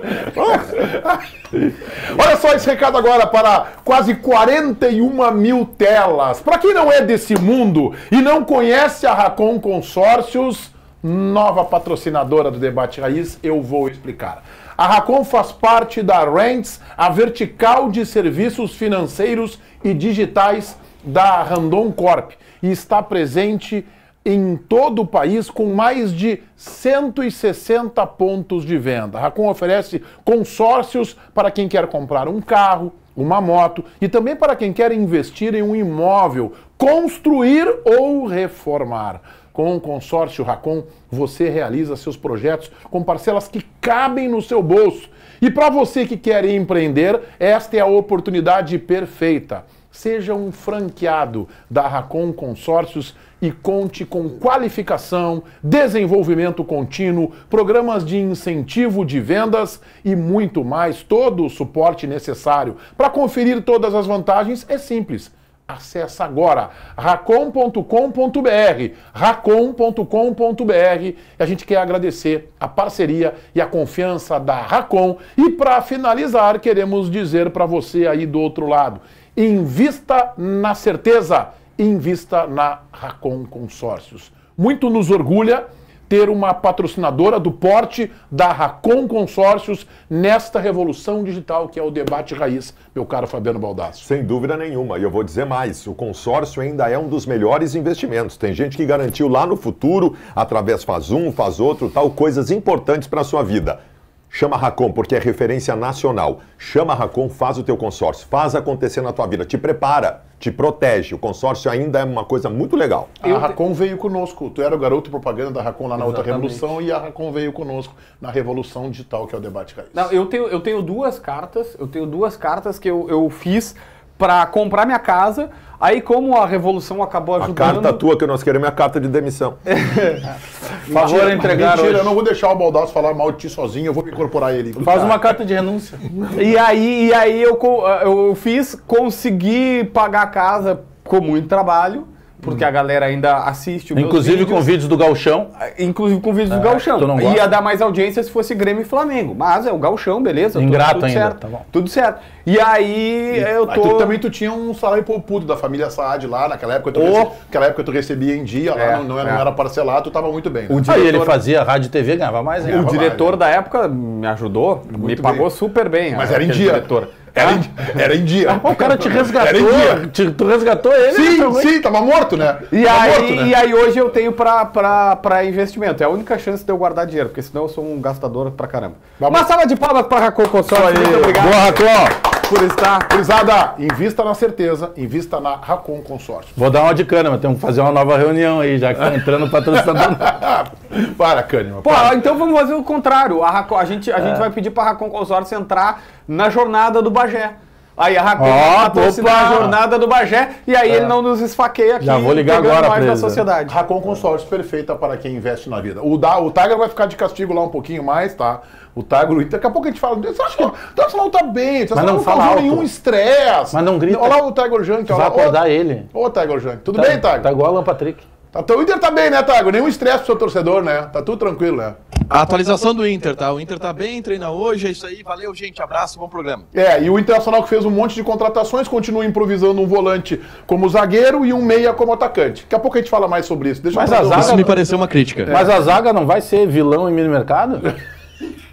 Speaker 2: Olha só esse recado agora para quase 41 mil telas. Para quem não é desse mundo e não conhece a Racon Consórcios, nova patrocinadora do Debate Raiz, eu vou explicar. A Racon faz parte da Rents, a vertical de serviços financeiros e digitais da Randon Corp, e está presente em todo o país com mais de 160 pontos de venda. Racon oferece consórcios para quem quer comprar um carro, uma moto e também para quem quer investir em um imóvel, construir ou reformar. Com o consórcio Racon, você realiza seus projetos com parcelas que cabem no seu bolso. E para você que quer empreender, esta é a oportunidade perfeita. Seja um franqueado da Racon Consórcios e conte com qualificação, desenvolvimento contínuo, programas de incentivo de vendas e muito mais, todo o suporte necessário. Para conferir todas as vantagens é simples. Acesse agora racon.com.br, racon.com.br. E a gente quer agradecer a parceria e a confiança da Racon. E para finalizar, queremos dizer para você aí do outro lado, Invista na certeza, invista na Racon Consórcios. Muito nos orgulha ter uma patrocinadora do porte da Racon Consórcios
Speaker 1: nesta revolução digital que é o debate raiz, meu caro Fabiano Baldassi. Sem dúvida nenhuma, e eu vou dizer mais, o consórcio ainda é um dos melhores investimentos. Tem gente que garantiu lá no futuro, através faz um, faz outro, tal, coisas importantes para a sua vida. Chama a Racon, porque é referência nacional. Chama a Racon, faz o teu consórcio, faz acontecer na tua vida, te prepara, te protege. O consórcio ainda é uma coisa muito legal. Eu... A Racon veio conosco. Tu era o garoto
Speaker 2: propaganda da Racon lá na Exatamente. outra revolução e a Racon veio conosco na revolução digital, que é o debate raiz.
Speaker 4: Não, eu tenho, eu tenho duas cartas, eu tenho duas cartas que eu, eu fiz para comprar minha
Speaker 2: casa. Aí, como a revolução acabou
Speaker 4: ajudando. A carta
Speaker 1: tua que nós queremos é a carta de demissão. <laughs> É. Favor entregar. Mentira, hoje. eu não
Speaker 2: vou deixar o Baldasso falar mal de ti sozinho, eu vou me incorporar ele. Faz uma
Speaker 4: carta de renúncia. e aí, e aí eu, eu fiz, consegui pagar a casa com muito trabalho porque a galera ainda assiste o Inclusive vídeos, ah, com vídeos do Galchão. Inclusive com vídeos é, do Galchão. Não Ia dar mais audiência se fosse Grêmio e Flamengo. Mas é o Galchão,
Speaker 2: beleza? Ingrato tudo, tudo ainda, certo. tá bom. Tudo certo. E aí e, eu tô... Tu, também tu tinha um salário poupudo da família Saad lá, naquela época tu, oh. naquela época tu recebia em dia, lá é, não, não, era, é. não, era, parcelado, tu tava muito bem. Né?
Speaker 4: O diretor... Aí ele fazia rádio e TV, ganhava mais. Ganhava o diretor
Speaker 3: mais, né? da época me ajudou, muito
Speaker 2: me pagou super bem. Mas né? era em dia. Diretor. Era, em, ah. era em dia. Ah, o cara te resgatou. Te, tu resgatou ele? Sim, né? sim, tava morto, né? E, tava aí, morto, né? e aí
Speaker 4: hoje eu tenho pra, pra, pra investimento. É a única chance de eu guardar dinheiro, porque senão eu sou um gastador pra caramba. Vamos. Uma salva de palmas pra Racô Consórcio.
Speaker 1: Muito Boa, Racô!
Speaker 2: por estar. Cruzada, invista na certeza, invista na Racon Consórcio.
Speaker 3: Vou dar uma de Cânima, temos que fazer uma nova reunião aí, já que tá entrando patrocinador. <laughs> para, Cânima.
Speaker 2: Pô, para.
Speaker 4: então vamos fazer o contrário. A, Racon, a gente, a é. gente vai pedir para a Racon Consórcio entrar na jornada do Bagé. Aí a Raquel tá oh, a jornada do
Speaker 2: Bagé e aí é. ele não nos esfaqueia aqui. Já vou ligar agora mais da né? sociedade. Racon Consórcio, perfeita para quem investe na vida. O, da, o Tiger vai ficar de castigo lá um pouquinho mais, tá? O Tiger, daqui a pouco a gente fala. Você acha que o Tarsilão tá bem? Você não, não causou alto. nenhum estresse? Mas não grita. Olha lá o Tiger Junk. Vai acordar ele. Ô, Tiger Junk. Tudo tá, bem, Tiger? Tá igual a Patrick. Tá, então, o Inter tá bem, né, Tago? Nenhum estresse
Speaker 5: pro seu torcedor, né? Tá tudo tranquilo, né? A atualização do Inter, tá? O Inter tá bem, treina hoje, é isso aí. Valeu, gente. Abraço, bom programa.
Speaker 2: É, e o Internacional que fez um monte de contratações, continua improvisando um volante como zagueiro e um meia como atacante. Daqui a pouco a gente fala mais sobre isso. Deixa Mas a zaga... Isso me
Speaker 5: pareceu uma crítica. É. Mas a
Speaker 3: zaga não vai ser vilão em mini mercado? <laughs>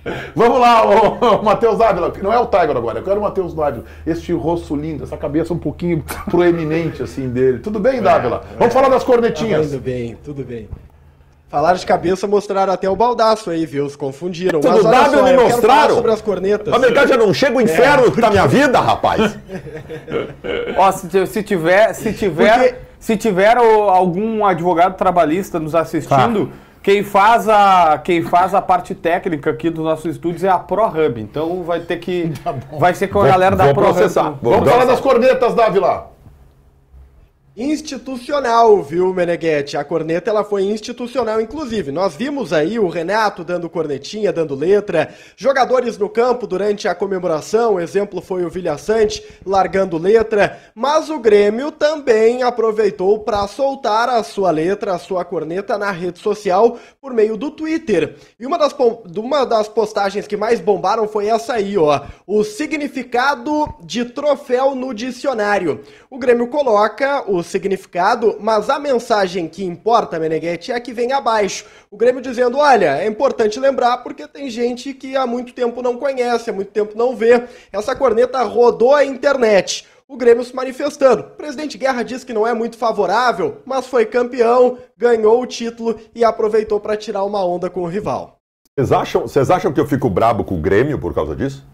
Speaker 3: <laughs>
Speaker 2: Vamos lá, o, o Matheus Ávila. Não é o Tiger agora, eu quero o Matheus Ávila. Este rosto lindo, essa cabeça um pouquinho
Speaker 6: proeminente assim dele. Tudo bem, é, Dávila? É, Vamos é. falar das cornetinhas. Tudo tá bem, tudo bem. Falaram de cabeça, mostraram até o baldaço aí, viu? Se confundiram. Tudo Mas olha só, me mostraram? sobre as cornetas. verdade, já não chega o é. inferno é. minha vida, rapaz.
Speaker 7: <laughs>
Speaker 6: Ó, se,
Speaker 4: se, tiver, se tiver, Porque... se tiver algum advogado trabalhista nos assistindo... Tá quem faz, a, quem faz a parte técnica aqui dos nossos estúdios é a ProHub.
Speaker 2: Então vai ter que. <laughs> Tá
Speaker 6: vai ser com a galera da ProHub. Vamos, Vamos falar das
Speaker 2: cornetas, Davi, lá.
Speaker 6: Institucional, viu, Meneghetti? A corneta ela foi institucional, inclusive. Nós vimos aí o Renato dando cornetinha, dando letra, jogadores no campo durante a comemoração, o exemplo foi o Vilhaçante largando letra, mas o Grêmio também aproveitou para soltar a sua letra, a sua corneta na rede social por meio do Twitter. E uma das, uma das postagens que mais bombaram foi essa aí, ó. O significado de troféu no dicionário. O Grêmio coloca o significado, mas a mensagem que importa, Meneghetti, é a que vem abaixo. O Grêmio dizendo: olha, é importante lembrar porque tem gente que há muito tempo não conhece, há muito tempo não vê. Essa corneta rodou a internet o Grêmio se manifestando. O presidente Guerra diz que não é muito favorável, mas foi campeão, ganhou o título e
Speaker 1: aproveitou para tirar uma onda com o rival. Vocês acham, vocês acham que eu fico brabo com o Grêmio por causa disso?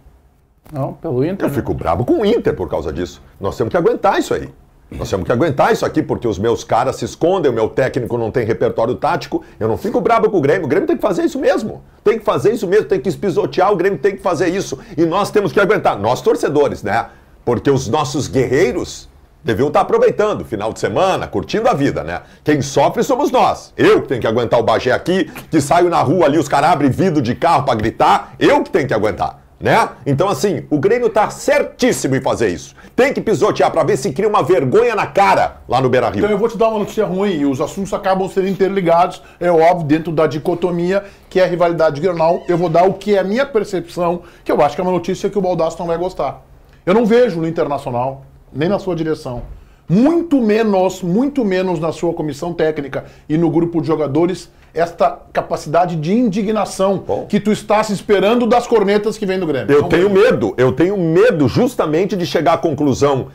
Speaker 1: Não, pelo Inter. Eu né? fico brabo com o Inter por causa disso. Nós temos que aguentar isso aí. Nós temos que aguentar isso aqui, porque os meus caras se escondem, o meu técnico não tem repertório tático. Eu não fico brabo com o Grêmio. O Grêmio tem que fazer isso mesmo. Tem que fazer isso mesmo, tem que espisotear, o Grêmio tem que fazer isso. E nós temos que aguentar. Nós, torcedores, né? Porque os nossos guerreiros deviam estar tá aproveitando, final de semana, curtindo a vida, né? Quem sofre somos nós. Eu que tenho que aguentar o Bagé aqui, que saio na rua ali, os caras abrem vidro de carro para gritar. Eu que tenho que aguentar né? Então, assim, o Grêmio tá certíssimo em fazer isso. Tem que pisotear para ver se cria uma vergonha na cara lá no Beira Rio. Então, eu vou te dar uma notícia ruim e os assuntos acabam sendo interligados,
Speaker 2: é óbvio, dentro da dicotomia que é a rivalidade granal. Eu vou dar o que é a minha percepção, que eu acho que é uma notícia que o Baldasso não vai gostar. Eu não vejo no Internacional, nem na sua direção, muito menos, muito menos na sua comissão técnica e no grupo de jogadores, esta capacidade de indignação Bom. que tu estás esperando das cornetas que vem do Grêmio.
Speaker 1: Eu Não tenho Grêmio. medo, eu tenho medo justamente de chegar à conclusão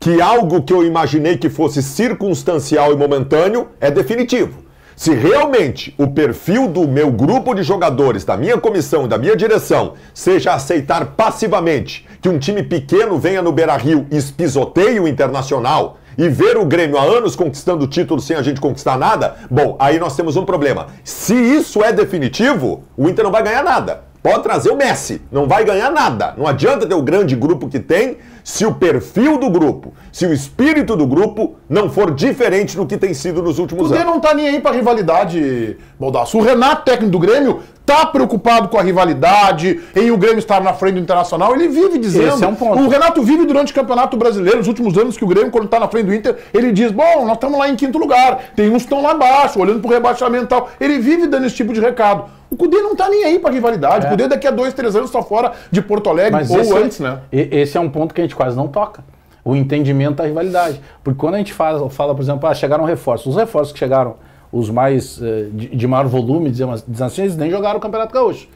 Speaker 1: que algo que eu imaginei que fosse circunstancial e momentâneo é definitivo. Se realmente o perfil do meu grupo de jogadores, da minha comissão, da minha direção, seja aceitar passivamente que um time pequeno venha no Beira-Rio e espisoteie o Internacional, e ver o Grêmio há anos conquistando títulos sem a gente conquistar nada, bom, aí nós temos um problema. Se isso é definitivo, o Inter não vai ganhar nada. Pode trazer o Messi, não vai ganhar nada. Não adianta ter o grande grupo que tem se o perfil do grupo, se o espírito do grupo não for diferente do que tem sido nos últimos anos. O não tá nem aí pra rivalidade,
Speaker 2: Baldasso. O Renato, técnico do Grêmio, tá preocupado com a rivalidade, em o Grêmio estar na frente do Internacional, ele vive dizendo. Esse é um ponto. O Renato vive durante o Campeonato Brasileiro, nos últimos anos que o Grêmio, quando está na frente do Inter, ele diz: bom, nós estamos lá em quinto lugar, tem uns que estão lá embaixo, olhando pro rebaixamento e tal. Ele vive dando esse tipo de recado. O Cudê não tá nem aí pra rivalidade. É. O Cudê daqui a dois, três anos está fora
Speaker 3: de Porto Alegre Mas ou é antes, é, né? Esse é um ponto que a gente gente quase não toca. O entendimento da rivalidade. Porque quando a gente fala, fala por exemplo, ah, chegaram reforços. Os reforços que chegaram, os mais eh, de, de maior volume, dizemos assim, eles nem jogaram o Campeonato Gaúcho.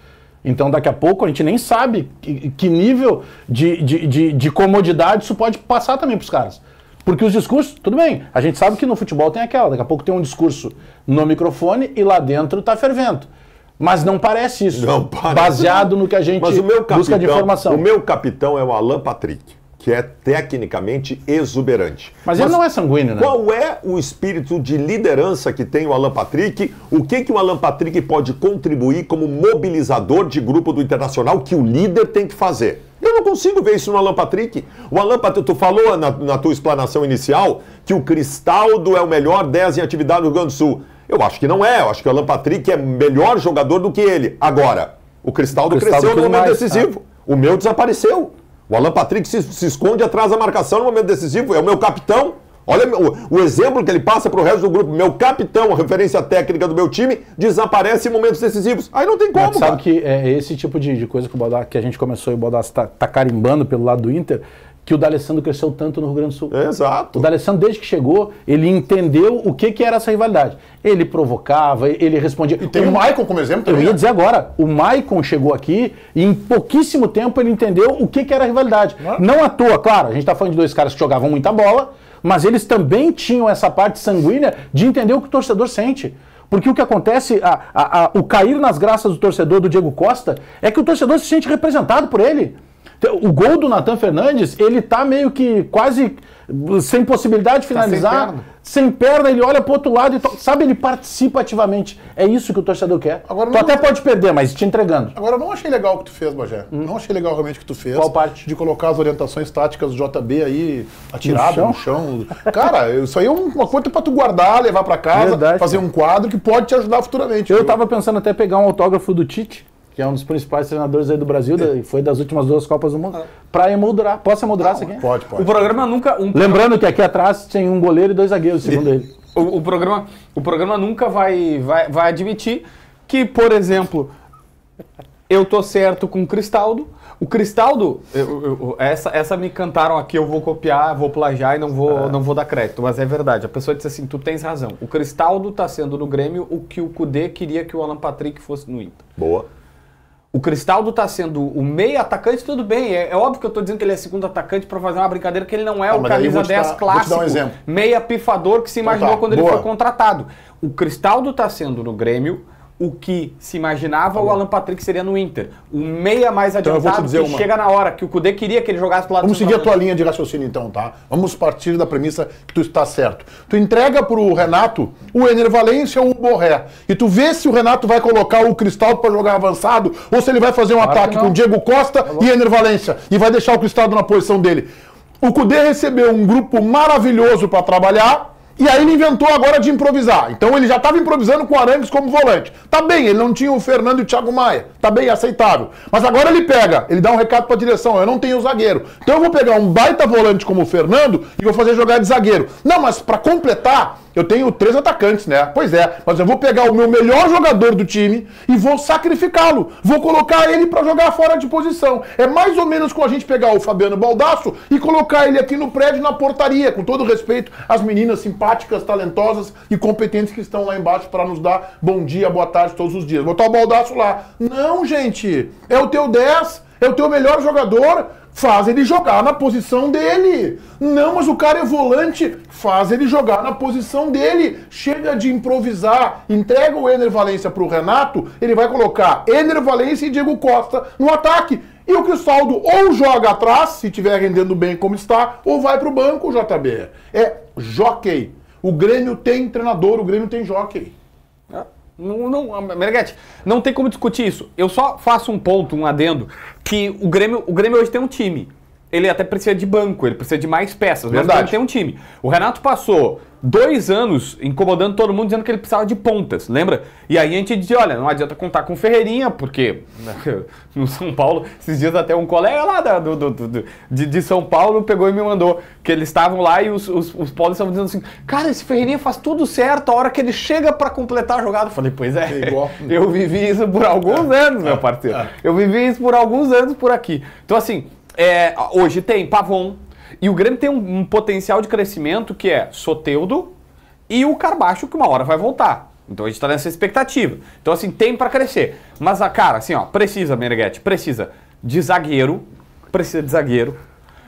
Speaker 3: Então, daqui a pouco, a gente nem sabe que, que nível de, de, de, de, comodidade isso pode passar também para os caras. Porque os discursos, tudo bem, a gente sabe que no futebol tem aquela, daqui a pouco tem um discurso no microfone e
Speaker 1: lá dentro está fervendo. Mas não parece isso. Não parece. Baseado no que a gente capitão, busca de informação. O meu capitão é o Alan Patrick que é tecnicamente exuberante. Mas, Mas ele não é sanguíneo, né? Qual é o espírito de liderança que tem o Alan Patrick? O que, que o Alan Patrick pode contribuir como mobilizador de grupo do Internacional que o líder tem que fazer? Eu não consigo ver isso no Alan Patrick. O Alan Patrick, tu falou na, na tua explanação inicial que o Cristaldo é o melhor 10 em atividade no Rio Grande do Sul. Eu acho que não é. Eu acho que o Alan Patrick é melhor jogador do que ele. Agora, o Cristaldo, o Cristaldo cresceu no momento mais, decisivo. Tá? O meu desapareceu. O Alan Patrick se, se, esconde atrás da marcação no momento decisivo. É o meu capitão. Olha o, o exemplo que ele passa para o resto do grupo. Meu capitão, a referência técnica do meu time, desaparece em momentos decisivos. Aí não tem como. Mas sabe cara.
Speaker 3: que é esse tipo de, de coisa que, Baldassi, que, a gente começou e o Baldassi está tá carimbando pelo lado do Inter que o D'Alessandro cresceu tanto no Rio Grande do Sul. Exato. O D'Alessandro, desde que chegou, ele entendeu o que, que era essa rivalidade. Ele provocava, ele respondia. E tem o, o Maicon como exemplo também. Eu ia né? dizer agora, o Maicon chegou aqui e em pouquíssimo tempo ele entendeu o que, que era a rivalidade. Não, é? Não à toa, claro, a gente está falando de dois caras que jogavam muita bola, mas eles também tinham essa parte sanguínea de entender o que o torcedor sente. Porque o que acontece, a, a, a, o cair nas graças do torcedor do Diego Costa, é que o torcedor se sente representado por ele. Então, o gol do Nathan Fernandes, ele tá meio que quase sem possibilidade de finalizar, tá sem, perna. sem, perna. ele olha pro outro lado e sabe, ele participa ativamente. É isso que o torcedor quer. Agora, tu não... até é. pode perder, mas te entregando.
Speaker 2: Agora, eu não achei legal o que tu fez, Bajé. Hum. Não achei legal realmente o que tu fez. Qual parte? De colocar as orientações táticas do JB aí, atirado no chão.
Speaker 3: No chão. Cara, isso aí é uma coisa pra tu guardar, levar para casa, Verdade, fazer cara. Né? um quadro que pode te ajudar futuramente. Eu viu? tava pensando até pegar um autógrafo do Tite que é um dos principais treinadores aí do Brasil, e foi das últimas duas Copas do Mundo, ah. para emoldurar. Posso emoldurar isso ah, aqui? Pode, pode. O programa
Speaker 4: nunca. Um Lembrando que aqui
Speaker 3: atrás tem um goleiro e dois zagueiros, segundo ele.
Speaker 4: O, o, programa, o programa nunca vai, vai, vai admitir que, por exemplo, eu tô certo com o Cristaldo. O Cristaldo, eu, eu, essa, essa me cantaram aqui, eu vou copiar, vou plagiar e não vou, é. não vou dar crédito, mas é verdade. A pessoa disse assim: tu tens razão. O Cristaldo tá sendo no Grêmio o que o Cudê queria que o Alan Patrick fosse no Inter. Boa. O Cristaldo tá sendo o meio atacante, tudo bem. É, é óbvio que eu tô dizendo que ele é segundo atacante para fazer uma brincadeira, que ele não é ah, o camisa 10 dar, clássico. Vou te dar um exemplo. Meia pifador que se então imaginou então tá, quando boa. ele foi contratado. O Cristaldo tá sendo no Grêmio o que se imaginava tá o Alan Patrick seria no Inter. O meia mais então adiantado então que uma... chega na hora, que o Cudê queria que ele jogasse do lado Vamos seguir a tua
Speaker 2: linha de raciocínio então, tá? Vamos partir da premissa que tu está certo. Tu entrega pro Renato o Ener Valência ou o Borré. E tu vê se o Renato vai colocar o Cristaldo para jogar avançado ou se ele vai fazer um claro ataque com Diego Costa tá e Ener Valência e vai deixar o Cristaldo na posição dele. O Cudê recebeu um grupo maravilhoso para trabalhar e aí ele inventou agora de improvisar. Então ele já estava improvisando com o Arangues como volante. Tá bem, ele não tinha o Fernando e o Thiago Maia. Tá bem, aceitável. Mas agora ele pega, ele dá um recado para a direção, eu não tenho zagueiro. Então eu vou pegar um baita volante como o Fernando e vou fazer jogar de zagueiro. Não, mas para completar, eu tenho três atacantes, né? Pois é, mas eu vou pegar o meu melhor jogador do time e vou sacrificá-lo. Vou colocar ele para jogar fora de posição. É mais ou menos com a gente pegar o Fabiano Baldasso e colocar ele aqui no prédio na portaria, com todo respeito às meninas simpáticas simpáticas, talentosas e competentes que estão lá embaixo para nos dar bom dia, boa tarde todos os dias. Botar o baldaço lá. Não, gente. É o teu 10, é o teu melhor jogador. Faz ele jogar na posição dele. Não, mas o cara é volante. Faz ele jogar na posição dele. Chega de improvisar. Entrega o Ener Valência para o Renato. Ele vai colocar Ener Valência e Diego Costa no ataque. E o Cristaldo ou joga atrás, se estiver rendendo bem como está, ou vai para o banco, JB. É jockey o Grêmio tem treinador, o Grêmio tem jockey. Ah,
Speaker 4: não, não, Meneghetti, não tem como discutir isso. Eu só faço um ponto, um adendo, que o Grêmio, o Grêmio hoje tem um time. Ele até precisa de banco, ele precisa de mais peças, mas Verdade. ele tem um time. O Renato passou dois anos incomodando todo mundo, dizendo que ele precisava de pontas, lembra? E aí a gente dizia, olha, não adianta contar com Ferreirinha, porque né, <laughs> no São Paulo, esses dias até um colega lá da, do, do, do, de, de, São Paulo pegou e me mandou, que eles estavam lá e os, os, os paulistas estavam dizendo assim, cara, esse Ferreirinha faz tudo certo a hora que ele chega para completar a jogada. Eu falei, pois é, é <laughs> eu vivi isso por alguns é. anos, meu é. parceiro. Eu vivi isso por alguns anos por aqui. Então assim, é, hoje tem Pavon, e o Grêmio tem um, um potencial de crescimento que é Soteudo e o Carbacho, que uma hora vai voltar. Então a gente está nessa expectativa. Então, assim, tem para crescer. Mas, a cara, assim, ó, precisa, Meneghetti, precisa de zagueiro, precisa de zagueiro.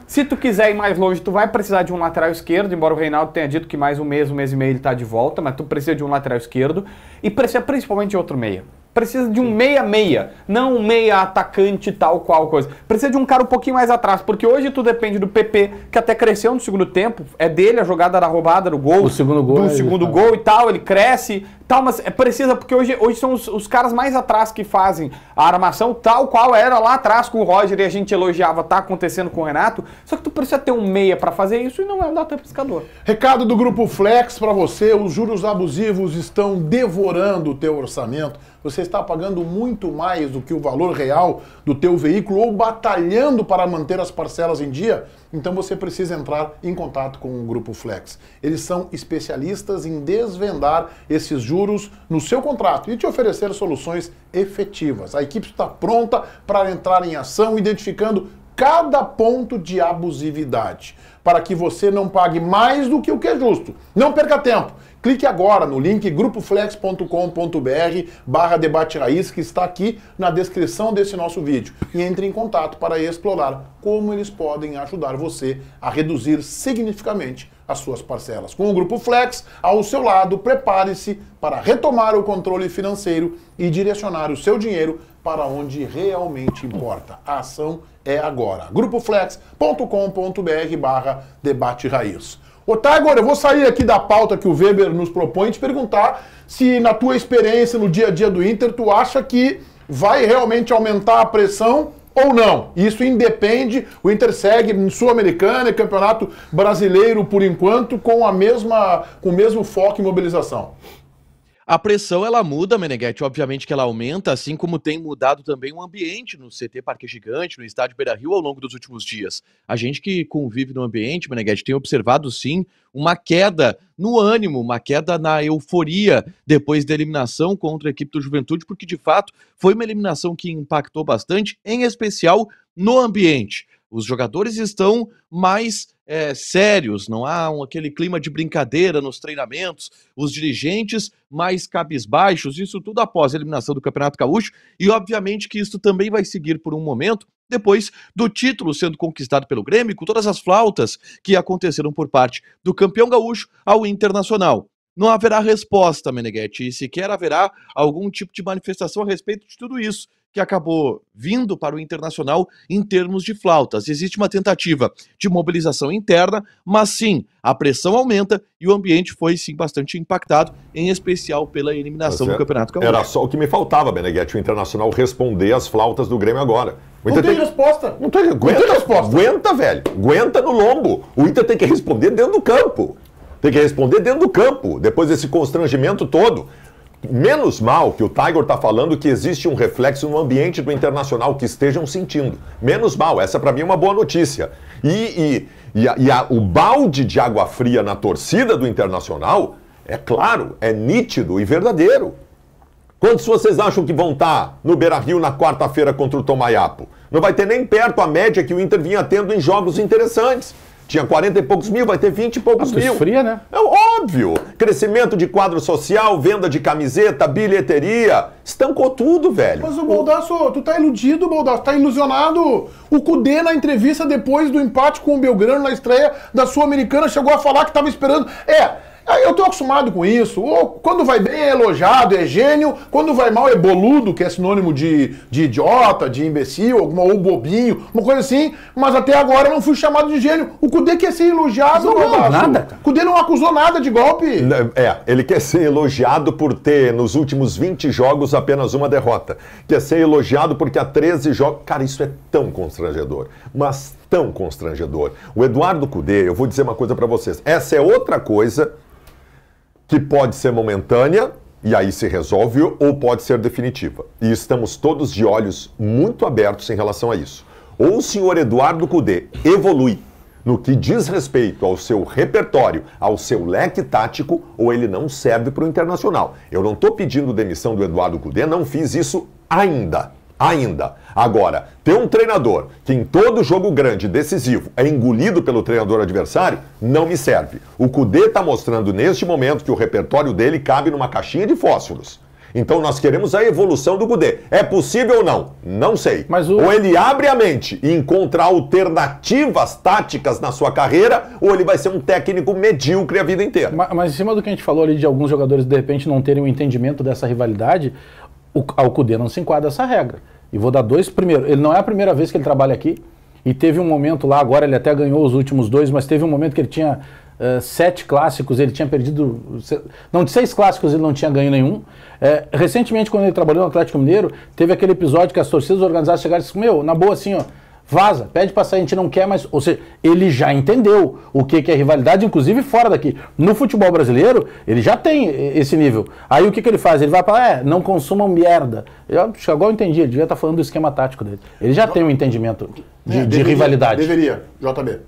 Speaker 4: Se tu quiser ir mais longe, tu vai precisar de um lateral esquerdo, embora o Reinaldo tenha dito que mais um mês, um mês e meio ele está de volta, mas tu precisa de um lateral esquerdo e precisa principalmente de outro meia. Precisa de um meia-meia, não um meia atacante tal qual coisa. Precisa de um cara um pouquinho mais atrás, porque hoje tudo depende do PP, que até cresceu no segundo tempo, é dele a jogada da roubada, do gol. O segundo gol. Do é segundo ele, gol é. e tal, ele cresce, Tal, tá, mas é precisa, porque hoje, hoje são os, os, caras mais atrás que fazem a armação, tal qual era lá atrás com o Roger e a gente elogiava, tá acontecendo com o Renato. Só que tu precisa ter um meia para fazer isso e não é um data pescador.
Speaker 2: Recado do Grupo Flex para você: os juros abusivos estão devorando o teu orçamento. Você está pagando muito mais do que o valor real do teu veículo ou batalhando para manter as parcelas em dia então você precisa entrar em contato com o Grupo Flex. Eles são especialistas em desvendar esses juros no seu contrato e te oferecer soluções efetivas. A equipe está pronta para entrar em ação, identificando cada ponto de abusividade, para que você não pague mais do que o que é justo. Não perca tempo Clique agora no link grupoflex.com.br barra debate raiz que está aqui na descrição desse nosso vídeo e entre em contato para explorar como eles podem ajudar você a reduzir significativamente as suas parcelas. Com o Grupo Flex ao seu lado, prepare-se para retomar o controle financeiro e direcionar o seu dinheiro para onde realmente importa. A ação é agora. grupoflex.com.br barra debate raiz tá agora, eu vou sair aqui da pauta que o Weber nos propõe e te perguntar se na tua experiência no dia a dia do Inter, tu acha que vai realmente aumentar a pressão ou não. Isso independe, o Inter segue em Sul-Americana e Campeonato Brasileiro por enquanto com a mesma com o mesmo foco e mobilização.
Speaker 5: A pressão ela muda, Meneghetti, obviamente que ela aumenta, assim como tem mudado também o ambiente no CT Parque Gigante, no estádio Beira Rio ao longo dos últimos dias. A gente que convive no ambiente, Meneghetti, tem observado sim uma queda no ânimo, uma queda na euforia depois da eliminação contra a equipe do Juventude, porque de fato foi uma eliminação que impactou bastante, em especial no ambiente. Os jogadores estão mais é, sérios, não há um, aquele clima de brincadeira nos treinamentos, os dirigentes mais cabisbaixos, isso tudo após a eliminação do Campeonato Gaúcho, e obviamente que isso também vai seguir por um momento, depois do título sendo conquistado pelo Grêmio, com todas as flautas que aconteceram por parte do campeão gaúcho ao internacional. Não haverá resposta, Meneghetti, e sequer haverá algum tipo de manifestação a respeito de tudo isso que acabou vindo para o internacional em termos de flautas. Existe uma tentativa de mobilização interna, mas sim, a pressão aumenta e o ambiente foi sim bastante impactado, em especial pela eliminação do é, Campeonato Gaúcho. Era
Speaker 1: só o que me faltava, Beneguete, o Internacional responder às flautas do Grêmio agora. O Inter não tem, tem...
Speaker 5: resposta.
Speaker 2: Não tem... Aguenta, não
Speaker 1: tem resposta. Aguenta, velho. Aguenta no lombo. O Inter tem que responder dentro do campo. Tem que responder dentro do campo, depois desse constrangimento todo. Menos mal que o Tiger está falando que existe um reflexo no ambiente do internacional que estejam sentindo. Menos mal, essa para mim é uma boa notícia. E, e, e, a, e a, o balde de água fria na torcida do internacional é claro, é nítido e verdadeiro. Quantos vocês acham que vão estar tá no Beira Rio na quarta-feira contra o Tomaiapo? Não vai ter nem perto a média que o Inter vinha tendo em jogos interessantes. Tinha 40 e poucos mil, vai ter 20 e poucos ah, mil. fria, né? É óbvio. Crescimento de quadro social, venda de camiseta, bilheteria. Estancou tudo, velho.
Speaker 2: Mas o Baldasso, tu tá iludido, Baldasso, tá ilusionado. O Cudê, na entrevista depois do empate com o Belgrano na estreia da Sul-Americana, chegou a falar que tava esperando. É, eu tô acostumado com isso. Ou quando vai bem é elogiado, é gênio. Quando vai mal é boludo, que é sinônimo de, de idiota, de imbecil, alguma, ou bobinho, uma coisa assim. Mas até agora eu não fui chamado de gênio. O Cudê quer ser elogiado. Não, não nada. O Cudê não acusou nada de golpe.
Speaker 1: Né, é, ele quer ser elogiado por ter nos últimos 20 jogos apenas uma derrota. Quer ser elogiado porque há 13 jogos. Cara, isso é tão constrangedor. Mas tão constrangedor. O Eduardo Cudê, eu vou dizer uma coisa para vocês. Essa é outra coisa que pode ser momentânea, e aí se resolve, ou pode ser definitiva. E estamos todos de olhos muito abertos em relação a isso. Ou o senhor Eduardo Cudê evolui no que diz respeito ao seu repertório, ao seu leque tático, ou ele não serve para o internacional. Eu não estou pedindo demissão do Eduardo Cudê, não fiz isso ainda ainda. Agora, ter um treinador que em todo jogo grande decisivo é engolido pelo treinador adversário não me serve. O Cudê está mostrando neste momento que o repertório dele cabe numa caixinha de fósforos. Então nós queremos a evolução do Kudê. É possível ou não? Não sei. O... Ou ele abre a mente e encontra alternativas táticas na sua carreira, ou ele vai ser um técnico medíocre a vida inteira.
Speaker 3: Mas, mas em cima do que a gente falou ali de alguns jogadores de repente não terem o um entendimento dessa rivalidade, o Alcudê não se enquadra essa regra. E vou dar dois primeiro Ele não é a primeira vez que ele trabalha aqui. E teve um momento lá, agora ele até ganhou os últimos dois, mas teve um momento que ele tinha uh, sete clássicos, ele tinha perdido. Não, de seis clássicos ele não tinha ganho nenhum. É, recentemente, quando ele trabalhou no Atlético Mineiro, teve aquele episódio que as torcidas organizadas chegaram e disseram: Meu, na boa, assim, ó, Vaza, pede para sair, a gente não quer mais. Ou seja, ele já entendeu o que, que é rivalidade, inclusive fora daqui. No futebol brasileiro, ele já tem esse nível. Aí o que, que ele faz? Ele vai para é, não consumam merda. Eu, agora eu entendi, ele devia estar tá falando do esquema tático dele. Ele já J tem um entendimento de, é, de deveria, rivalidade.
Speaker 4: Deveria, JB.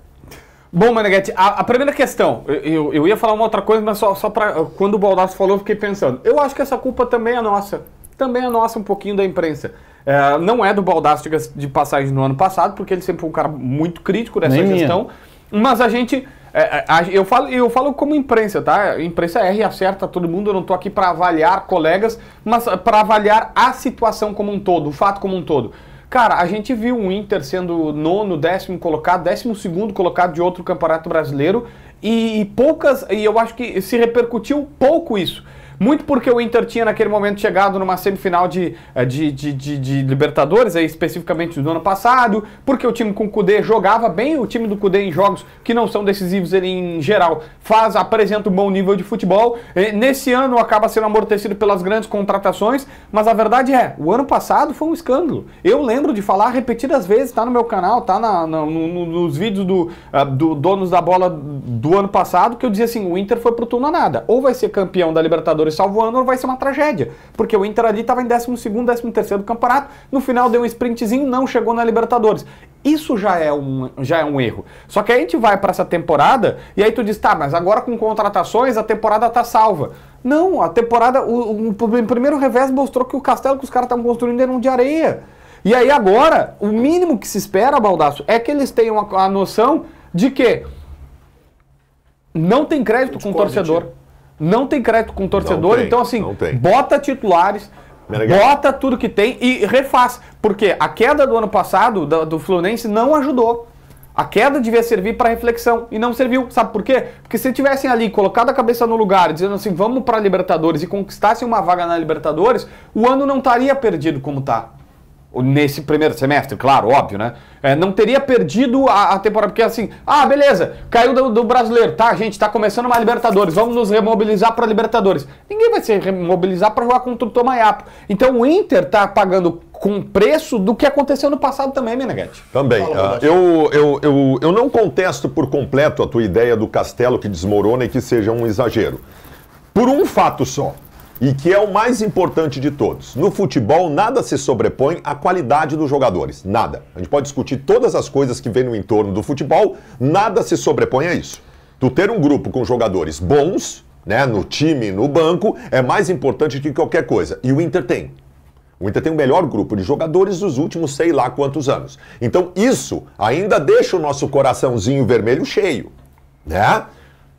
Speaker 4: Bom, Maneguete, a, a, primeira questão, eu, eu, ia falar uma outra coisa, mas só, só para quando o Baldasso falou, eu fiquei pensando. Eu acho que essa culpa também é nossa. Também é nossa um pouquinho da imprensa. É, não é do baldastro de passagem no ano passado, porque ele sempre foi um cara muito crítico dessa Nem gestão. Minha. Mas a gente. É, é a, eu, falo, eu falo como imprensa, tá? Imprensa erra acerta todo mundo, eu não estou aqui para avaliar colegas, mas eh, para avaliar a situação como um todo, o fato como um todo. Cara, a gente viu o Inter sendo nono, décimo colocado, décimo segundo colocado de outro campeonato brasileiro e, e poucas, e eu acho que se repercutiu pouco isso muito porque o Inter tinha naquele momento chegado numa semifinal de, eh, de, de, de, de Libertadores, aí especificamente do ano passado, porque o time com o Cudê jogava bem, o time do Cudê em jogos que não são decisivos ele em geral faz, apresenta um bom nível de futebol. E eh, nesse ano acaba sendo amortecido pelas grandes contratações, mas a verdade é, o ano passado foi um escândalo. Eu lembro de falar repetidas vezes, tá no meu canal, tá na, na, no, nos vídeos do, ah, do Donos da Bola do ano passado, que eu dizia assim, o Inter foi pro turno nada. Ou vai ser campeão da Libertadores salvo o Anor, vai ser uma tragédia. Porque o Inter ali estava em 12 º 13 terceiro do campeonato, no final deu um sprintzinho, não chegou na Libertadores. Isso já é um, já é um erro. Só que a gente vai para essa temporada e aí tu diz, tá, mas agora com contratações a temporada tá salva. Não, a temporada, o, o, o primeiro revés mostrou que o castelo que os caras estavam construindo era um de areia. E aí agora, o mínimo que se espera, Baldaço, é que eles tenham a, a noção de que não tem crédito com o torcedor não tem crédito com torcedor, tem, então assim, bota titulares, bota tudo que tem e refaz. Porque a queda do ano passado do, do Fluminense não ajudou. A queda devia servir para reflexão e não serviu. Sabe por quê? Porque se tivessem ali colocado a cabeça no lugar, dizendo assim, vamos para Libertadores e conquistassem uma vaga na Libertadores, o ano não estaria perdido como está nesse primeiro semestre, claro, óbvio, né? É, não teria perdido a, a, temporada, porque assim, ah, beleza, caiu do, do brasileiro, tá, gente, tá começando uma Libertadores, vamos nos remobilizar para Libertadores. Ninguém vai se remobilizar para jogar contra o Tomaiapo. Então o Inter tá pagando com preço do que aconteceu no passado também, Meneghete.
Speaker 1: Também. Ah, eu, eu, eu, eu não contesto por completo a tua ideia do castelo que desmorona e que seja um exagero. Por um fato só e que é o mais importante de todos. No futebol, nada se sobrepõe à qualidade dos jogadores, nada. A gente pode discutir todas as coisas que vêm no entorno do futebol, nada se sobrepõe a isso. Tu ter um grupo com jogadores bons, né, no time, no banco, é mais importante do que qualquer coisa. E o Inter tem. O Inter tem o melhor grupo de jogadores dos últimos sei lá quantos anos. Então isso ainda deixa o nosso coraçãozinho vermelho cheio, né?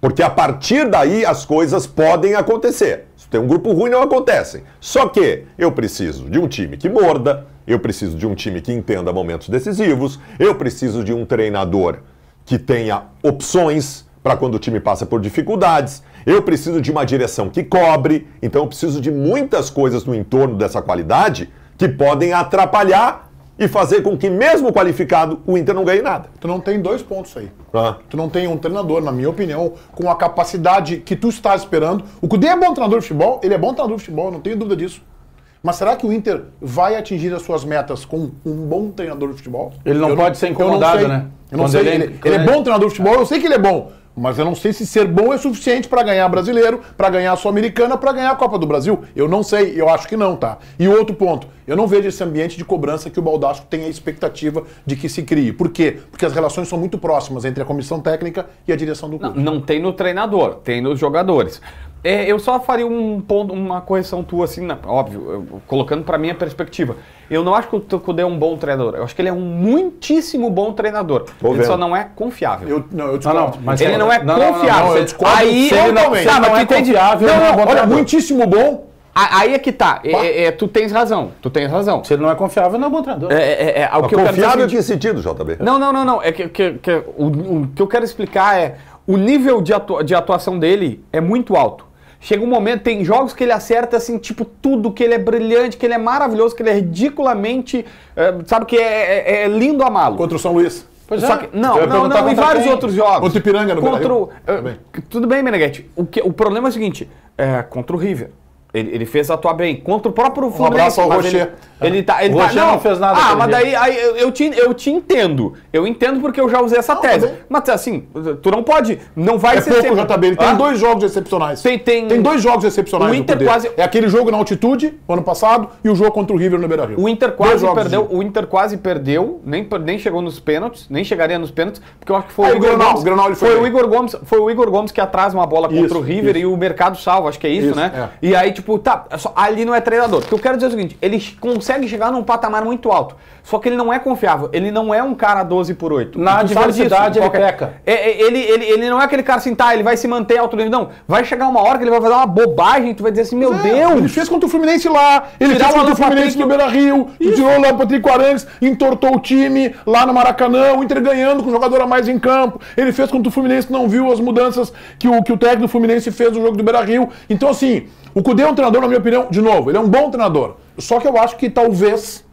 Speaker 1: Porque a partir daí as coisas podem acontecer. Se tem um grupo ruim, não acontecem. Só que eu preciso de um time que morda, eu preciso de um time que entenda momentos decisivos, eu preciso de um treinador que tenha opções para quando o time passa por dificuldades, eu preciso de uma direção que cobre, então eu preciso de muitas coisas no entorno dessa qualidade que podem atrapalhar e fazer com que, mesmo qualificado, o Inter não ganhe nada. Tu não tem dois pontos aí. Ah. Tu não tem um treinador, na minha opinião, com a
Speaker 2: capacidade que tu estás esperando. O Cudê é bom treinador de futebol, ele é bom treinador de futebol, não tenho dúvida disso. Mas será que o Inter vai atingir as suas metas com um bom treinador de futebol?
Speaker 3: Ele não eu pode não, ser incomodado, né? Eu não Quando sei. Ele, ele, é- ele é bom é-
Speaker 2: treinador de futebol, eu sei que ele é bom. Mas eu não sei se ser bom é suficiente para ganhar brasileiro, para ganhar a Sul-Americana, para ganhar a Copa do Brasil. Eu não sei, eu acho que não, tá? E outro ponto, eu não vejo esse ambiente de cobrança que o Baldasco tem a expectativa de que se crie. Por quê? Porque as relações são muito próximas entre a comissão técnica e a direção do clube.
Speaker 4: Não, não tem no treinador, tem nos jogadores. É, eu só faria um ponto, uma correção tua, assim, na, óbvio, eu, colocando para minha perspectiva. Eu não acho que o Tucude é um bom treinador. Eu acho que ele é um muitíssimo bom treinador. Tô ele vendo. só não é confiável. Eu, não, eu te não, não, mas ele não é não, confiável. Não, não, eu te aí tá, é ele não, é confiável. Não, não, não olha, muitíssimo bom. Aí é que tá. É, é, é, tu tens razão. Tu tens razão. Se ele não é confiável, não é um bom treinador. É, é, é, é o que confiável eu quero dizer,
Speaker 1: em que sentido, JB?
Speaker 4: Não, não, não, não. É que, que, que o, o, que eu quero explicar é o nível de, atua de atuação dele é muito alto. Chega um momento, tem jogos que ele acerta assim, tipo, tudo, que ele é brilhante, que ele é maravilhoso, que ele é ridiculamente. É, sabe que é, é, é lindo amá-lo. Contra o São Luís. Pois Só é. que, não, não, não, e vários quem? outros jogos. Contra o Ipiranga no contra uh, Tudo bem, Meneghete. O, que, o problema é o seguinte: é, contra o River. Ele, ele fez atuar bem. Contra o próprio
Speaker 6: Fluminense. Um abraço ao Rocher. Ele... Tá. Ele tá. Ele tá não. não fez nada. Ah, mas daí aí,
Speaker 4: eu, te, eu te entendo. Eu entendo porque eu já usei essa não, tá tese. Mas, assim, tu não pode. Não vai é ser. Pouco, sempre... JB, ele tem ah? dois jogos excepcionais.
Speaker 2: Tem, tem... tem dois jogos excepcionais. O Inter quase.
Speaker 4: É aquele jogo na altitude,
Speaker 2: ano passado, e o jogo contra o River no Beira Rio. O Inter quase perdeu.
Speaker 4: O Inter quase perdeu, nem, nem chegou nos pênaltis, nem chegaria nos pênaltis, porque eu acho que foi o, ah, o Igor Gomes. Granal, foi, foi o Igor Gomes. Foi o Igor Gomes que atrasa uma bola contra isso, o River isso. e o mercado salva, acho que é isso, isso né? É. E aí, tipo, tá, ali não é treinador. O que eu quero dizer é o seguinte, ele consegue consegue chegar num patamar muito alto. Só que ele não é confiável. Ele não é um cara 12 por 8. Na adversidade ele peca. É, é, ele, ele, ele não é aquele cara assim, tá, ele vai se manter alto nível. Não, vai chegar uma hora que ele vai fazer uma bobagem, tu vai dizer assim, meu é, Deus. Ele fez contra o Fluminense lá, ele fez contra o Fluminense no
Speaker 2: Beira-Rio, tirou lá o Patrick Arangues, entortou o time lá no Maracanã, o Inter ganhando com o jogador a mais em campo. Ele fez contra o Fluminense, não viu as mudanças que o, que o técnico do Fluminense fez no jogo do Beira-Rio. Então assim, o Cudê é um treinador, na minha opinião, de novo, ele é um bom treinador. Só que eu acho que talvez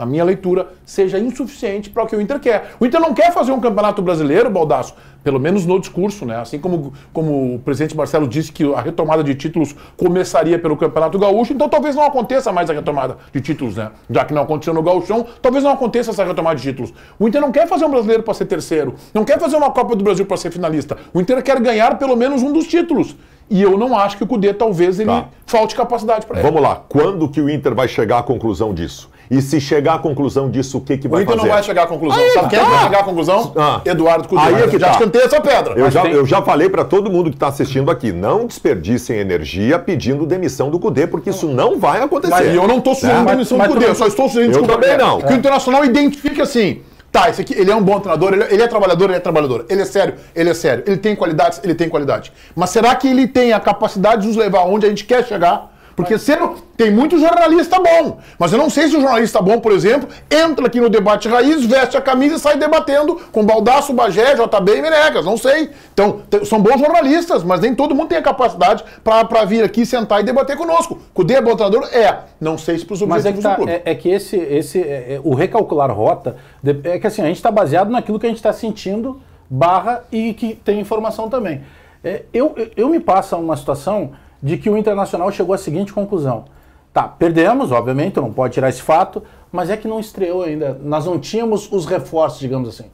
Speaker 2: na minha leitura, seja insuficiente para o que o Inter quer. O Inter não quer fazer um campeonato brasileiro, Baldaço, pelo menos no discurso, né? Assim como, como o presidente Marcelo disse que a retomada de títulos começaria pelo Campeonato Gaúcho, então talvez não aconteça mais a retomada de títulos, né? Já que não aconteceu no Gauchão, talvez não aconteça essa retomada de títulos. O Inter não quer fazer um brasileiro para ser terceiro, não quer fazer uma Copa do Brasil para ser finalista. O Inter quer ganhar pelo menos um dos
Speaker 1: títulos. E eu não acho que o Cudê talvez ele tá.
Speaker 2: falte capacidade para ele. Vamos lá,
Speaker 1: quando que o Inter vai chegar à conclusão disso? E se chegar à conclusão disso, o que, que vai fazer? O Inter fazer? não vai chegar à conclusão. Aí, Sabe quem é tá. vai
Speaker 2: chegar à conclusão?
Speaker 1: Ah. Eduardo Cudê. Aí é que já tá. cantei
Speaker 2: essa pedra. Eu já, tem...
Speaker 1: eu já, falei para todo mundo que está assistindo aqui, não desperdicem energia pedindo demissão do Cudê, porque isso não vai acontecer. Mas eu não estou sugerindo é. Né? demissão mas, do Cudê, eu só estou sugerindo eu também não. Que o
Speaker 2: Internacional identifique assim, Tá, esse aqui, ele é um bom treinador, ele, é, ele, é trabalhador, ele é trabalhador. Ele é sério, ele é sério. Ele tem qualidades, ele tem qualidade. Mas será que ele tem a capacidade de nos levar onde a gente quer chegar? Porque sendo, tem muito jornalista bom, mas eu não sei se o jornalista bom, por exemplo, entra aqui no debate raiz, veste a camisa e sai debatendo com Baldaço, Bagé, JB e Menegas. não sei. Então, são bons jornalistas, mas nem todo mundo tem a capacidade para vir aqui, sentar e debater conosco. Cudê é bom É. Não
Speaker 3: sei se para os objetivos mas é que tá, do clube. É, é, que esse, esse é, é o recalcular rota, é que assim, a gente está baseado naquilo que a gente está sentindo, barra, e que tem informação também. É, eu, eu me passa uma situação de que o Internacional chegou à seguinte conclusão. Tá, perdemos, obviamente, não pode tirar esse fato, mas é que não estreou ainda. Nós não tínhamos os reforços, digamos assim.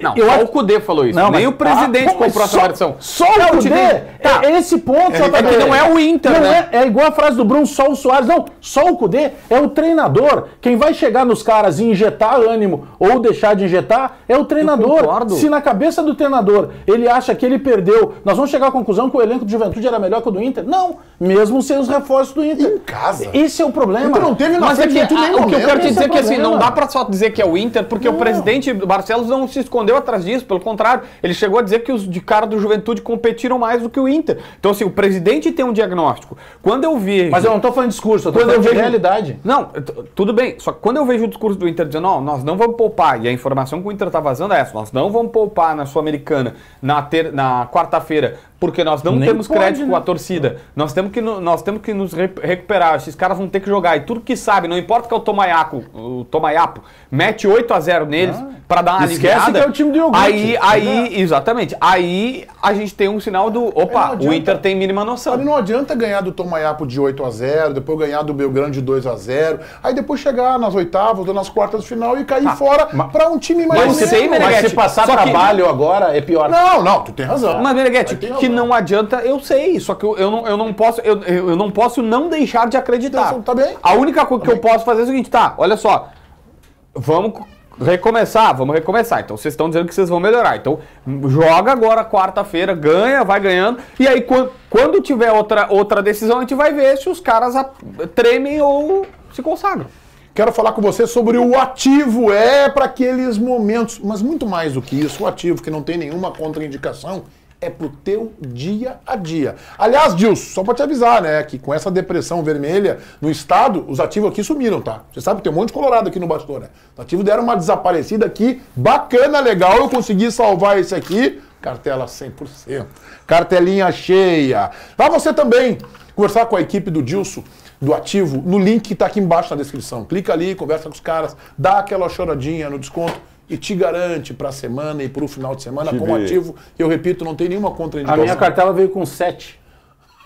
Speaker 3: Não, eu só acho... o Cudê falou isso. Não, Nem mas... o presidente ah, comprou essa versão. Só, só o Cudê? Tá. É esse ponto... É, é que não é o Inter, não né? É, é igual a frase do Bruno, só o Soares. Não, só o Cudê é o treinador. Quem vai chegar nos caras e injetar ânimo ou deixar de injetar é o treinador. Se na cabeça do treinador ele acha que ele perdeu, nós vamos chegar à conclusão que o elenco de juventude era melhor que o do Inter? Não, mesmo sem os reforços do Inter. Em casa. Esse é o
Speaker 7: problema. Então não teve na Mas é que, a, o que eu quero te dizer é que é assim, não dá
Speaker 4: pra só dizer que é o Inter, porque não. o presidente Barcelos não se esconde respondeu atrás disso, pelo contrário, ele chegou a dizer que os de cara do Juventude competiram mais do que o Inter. Então, assim, o presidente tem um diagnóstico. Quando eu vejo. Mas eu não estou falando discurso, eu tô quando falando eu vejo... realidade. Não, tudo bem. Só que quando eu vejo o discurso do Inter dizendo, não, nós não vamos poupar, e a informação que o Inter está vazando é essa, nós não vamos poupar na Sul-Americana na, ter... na quarta-feira, porque nós não Nem temos pode, crédito né? com a né? torcida. Nós temos que, nós temos que nos recuperar. Esses caras vão ter que jogar. E tudo que sabe, não importa que é o Tomayaco, o Tomayapo, mete 8 a 0 neles ah, para dar uma é aliviada time do iogurte. Aí, tá aí, exatamente. Aí a gente tem um sinal do.
Speaker 2: Opa, o Inter tem mínima noção. Aí não adianta ganhar do Tomayapo de 8 a 0 depois ganhar do Belgrano de 2 a 0 aí depois chegar nas oitavas ou nas quartas de final e cair tá. fora para um time
Speaker 3: mais. Mas, sei, mas se passar só trabalho que... agora é pior. Não, não, tu tem razão. Mas, Meneghete, que não
Speaker 4: adianta, eu sei. Só que eu, eu, não, eu não posso, eu, eu não posso não deixar de acreditar. Tá bem. A única coisa tá que bem. eu posso fazer é o seguinte, tá, olha só. Vamos Recomeçar, vamos recomeçar. Então vocês estão dizendo que vocês vão melhorar. Então joga agora quarta-feira, ganha, vai ganhando. E aí quando, tiver outra, outra decisão, a gente vai ver se os caras tremem
Speaker 2: ou se consagram. Quero falar com você sobre o ativo, é para aqueles momentos, mas muito mais do que isso, o ativo que não tem nenhuma contraindicação é pro teu dia a dia. Aliás, Dilson, só para te avisar, né, que com essa depressão vermelha no estado, os ativos aqui sumiram, tá? Você sabe que tem um monte de colorado aqui no Bastora. Né? Os ativos deram uma desaparecida aqui, bacana, legal, eu consegui salvar esse aqui, cartela 100%, cartelinha cheia. Vá você também conversar com a equipe do Dilson do ativo no link que está aqui embaixo na descrição. Clica ali, conversa com os caras, dá aquela choradinha no desconto, e te garante para a semana e para o final de semana com ativo. Eu repito, não tem nenhuma contraindicação. A minha cartela
Speaker 3: veio com sete.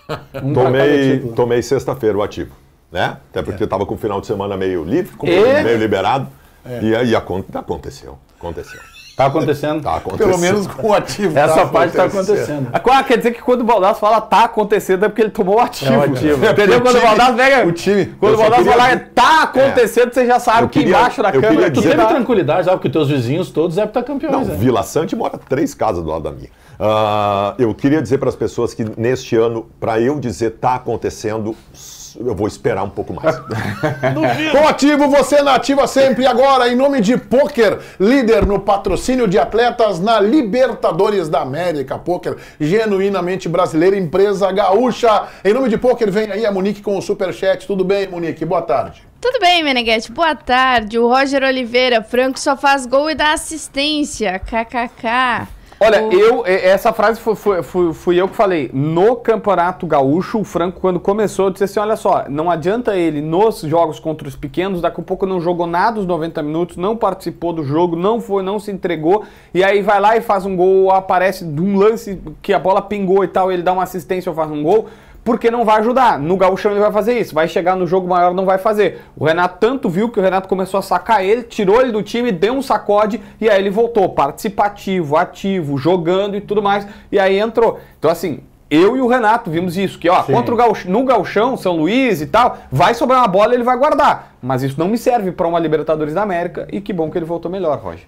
Speaker 3: <laughs>
Speaker 2: Um tomei
Speaker 1: tomei sexta-feira o ativo, né? Até porque é. estava com o final de semana meio livre, é. meio liberado. É. E, e aconteceu, aconteceu. Tá acontecendo. Tá acontecendo. Pelo menos
Speaker 4: com o ativo. Essa tá parte tá acontecendo. Agora, ah, quer dizer que quando o Baldasso fala tá acontecendo é porque ele tomou o ativo. É o ativo. Entendeu? Quando o Baldasso pega. O
Speaker 2: time. Quando o
Speaker 4: Baldasso queria... fala é, tá é. acontecendo, é. você já sabe que embaixo da câmera. Tu teve tá...
Speaker 1: tranquilidade, sabe? Porque teus vizinhos todos é campeões. Não, é. Vila Sante mora três casas do lado da minha. Uh, eu queria dizer para as pessoas que neste ano, para eu dizer tá acontecendo, só eu vou esperar um pouco mais. <laughs> Tô ativo, você na ativa sempre. Agora, em nome de Poker, líder
Speaker 2: no patrocínio de atletas na Libertadores da América. Poker, genuinamente brasileira, empresa gaúcha. Em nome de Poker, vem aí a Monique com o superchat. Tudo bem, Monique? Boa tarde.
Speaker 8: Tudo bem, Meneghete? Boa tarde. O Roger Oliveira, Franco só faz gol e dá assistência. KKK. Olha,
Speaker 4: o... eu é, essa frase foi, foi, fui, fui, eu que falei. No Campeonato Gaúcho, o Franco, quando começou, disse assim: olha só, não adianta ele nos jogos contra os pequenos, daqui a pouco não jogou nada os 90 minutos, não participou do jogo, não foi, não se entregou, e aí vai lá e faz um gol, aparece de um lance que a bola pingou e tal, ele dá uma assistência ou faz um gol porque não vai ajudar. No gauchão ele vai fazer isso, vai chegar no jogo maior, não vai fazer. O Renato tanto viu que o Renato começou a sacar ele, tirou ele do time, deu um sacode e aí ele voltou participativo, ativo, jogando e tudo mais. E aí entrou. Então, assim, eu e o Renato vimos isso, que ó, Sim. contra o Gauch no gauchão São Luís e tal, vai sobrar uma bola, ele vai guardar. Mas isso não me serve para uma Libertadores da América e que bom que ele voltou melhor, Roger.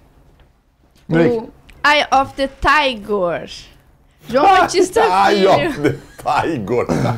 Speaker 1: Blake.
Speaker 8: O Eye of the Tiger. João ah, Batista Ai, ó.
Speaker 1: Ai, gorda.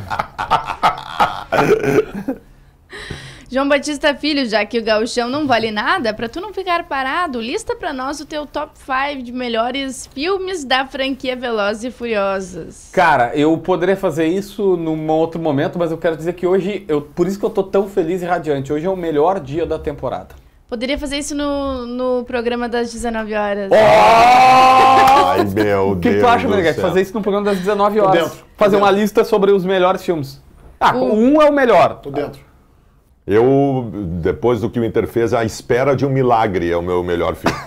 Speaker 8: <laughs> João Batista Filho, já que o gauchão não vale nada, para tu não ficar parado, lista para nós o teu top 5 de melhores filmes da franquia Velozes e Furiosos.
Speaker 5: Cara,
Speaker 4: eu poderia fazer isso num outro momento, mas eu quero dizer que hoje, eu, por isso que eu tô tão feliz e radiante, hoje é o melhor dia da temporada.
Speaker 8: Poderia fazer isso no, no programa das 19 horas. Oh! <laughs>
Speaker 1: Ai, meu Deus. O que tu acha, Meneghete? Fazer
Speaker 4: isso no programa das 19 horas. Tô dentro. Fazer uma lista sobre os melhores filmes. Ah, o... um é o melhor. Tô dentro.
Speaker 1: Eu, depois do que o Inter fez, A Espera de um Milagre é o meu melhor filme. <laughs>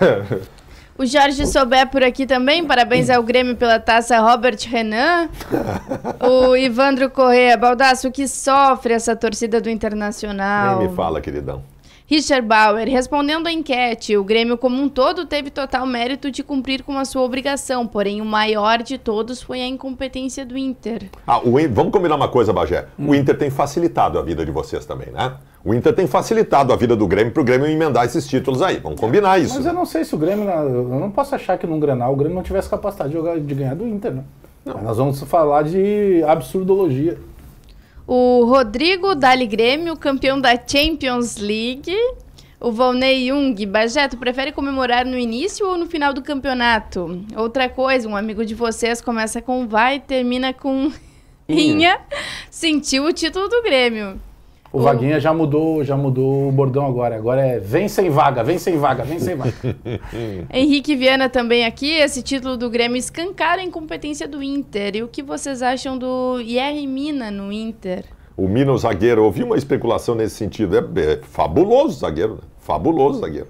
Speaker 8: O Jorge Souber é por aqui também, parabéns ao Grêmio pela taça Robert Renan. <laughs> o Ivandro Correa, Baldaço, que sofre essa torcida do Internacional. Nem me fala, queridão. Richard Bauer, respondendo à enquete, o Grêmio como um todo teve total mérito de cumprir com a sua obrigação, porém o maior de todos foi a incompetência do Inter.
Speaker 1: Ah, o, vamos combinar uma coisa, Bagé. Hum. O Inter tem facilitado a vida de vocês também, né? O Inter tem facilitado a vida do Grêmio para o Grêmio emendar esses títulos aí. Vamos combinar isso. Mas eu
Speaker 3: não sei se o Grêmio. Eu não posso achar que num Granal o Grêmio não tivesse capacidade de, jogar, de ganhar do Inter, né? Nós vamos falar de absurdologia
Speaker 8: o Rodrigo Dali Grêmio, campeão da Champions League. O Volney Jung, Bagé, tu prefere comemorar no início ou no final do campeonato? Outra coisa, um amigo de vocês começa com vai e termina com <laughs> inha, sentiu o título do Grêmio.
Speaker 3: O Vaguinha já mudou, já mudou o bordão agora. Agora é vem sem vaga, vem sem vaga, vem sem vaga. <laughs>
Speaker 8: Henrique Viana também aqui. Esse título do Grêmio escancara a incompetência do Inter. E o que vocês acham do IR Mina no Inter?
Speaker 1: O Mina, o zagueiro, ouvi uma especulação nesse sentido. É, é fabuloso zagueiro, né? Fabuloso zagueiro.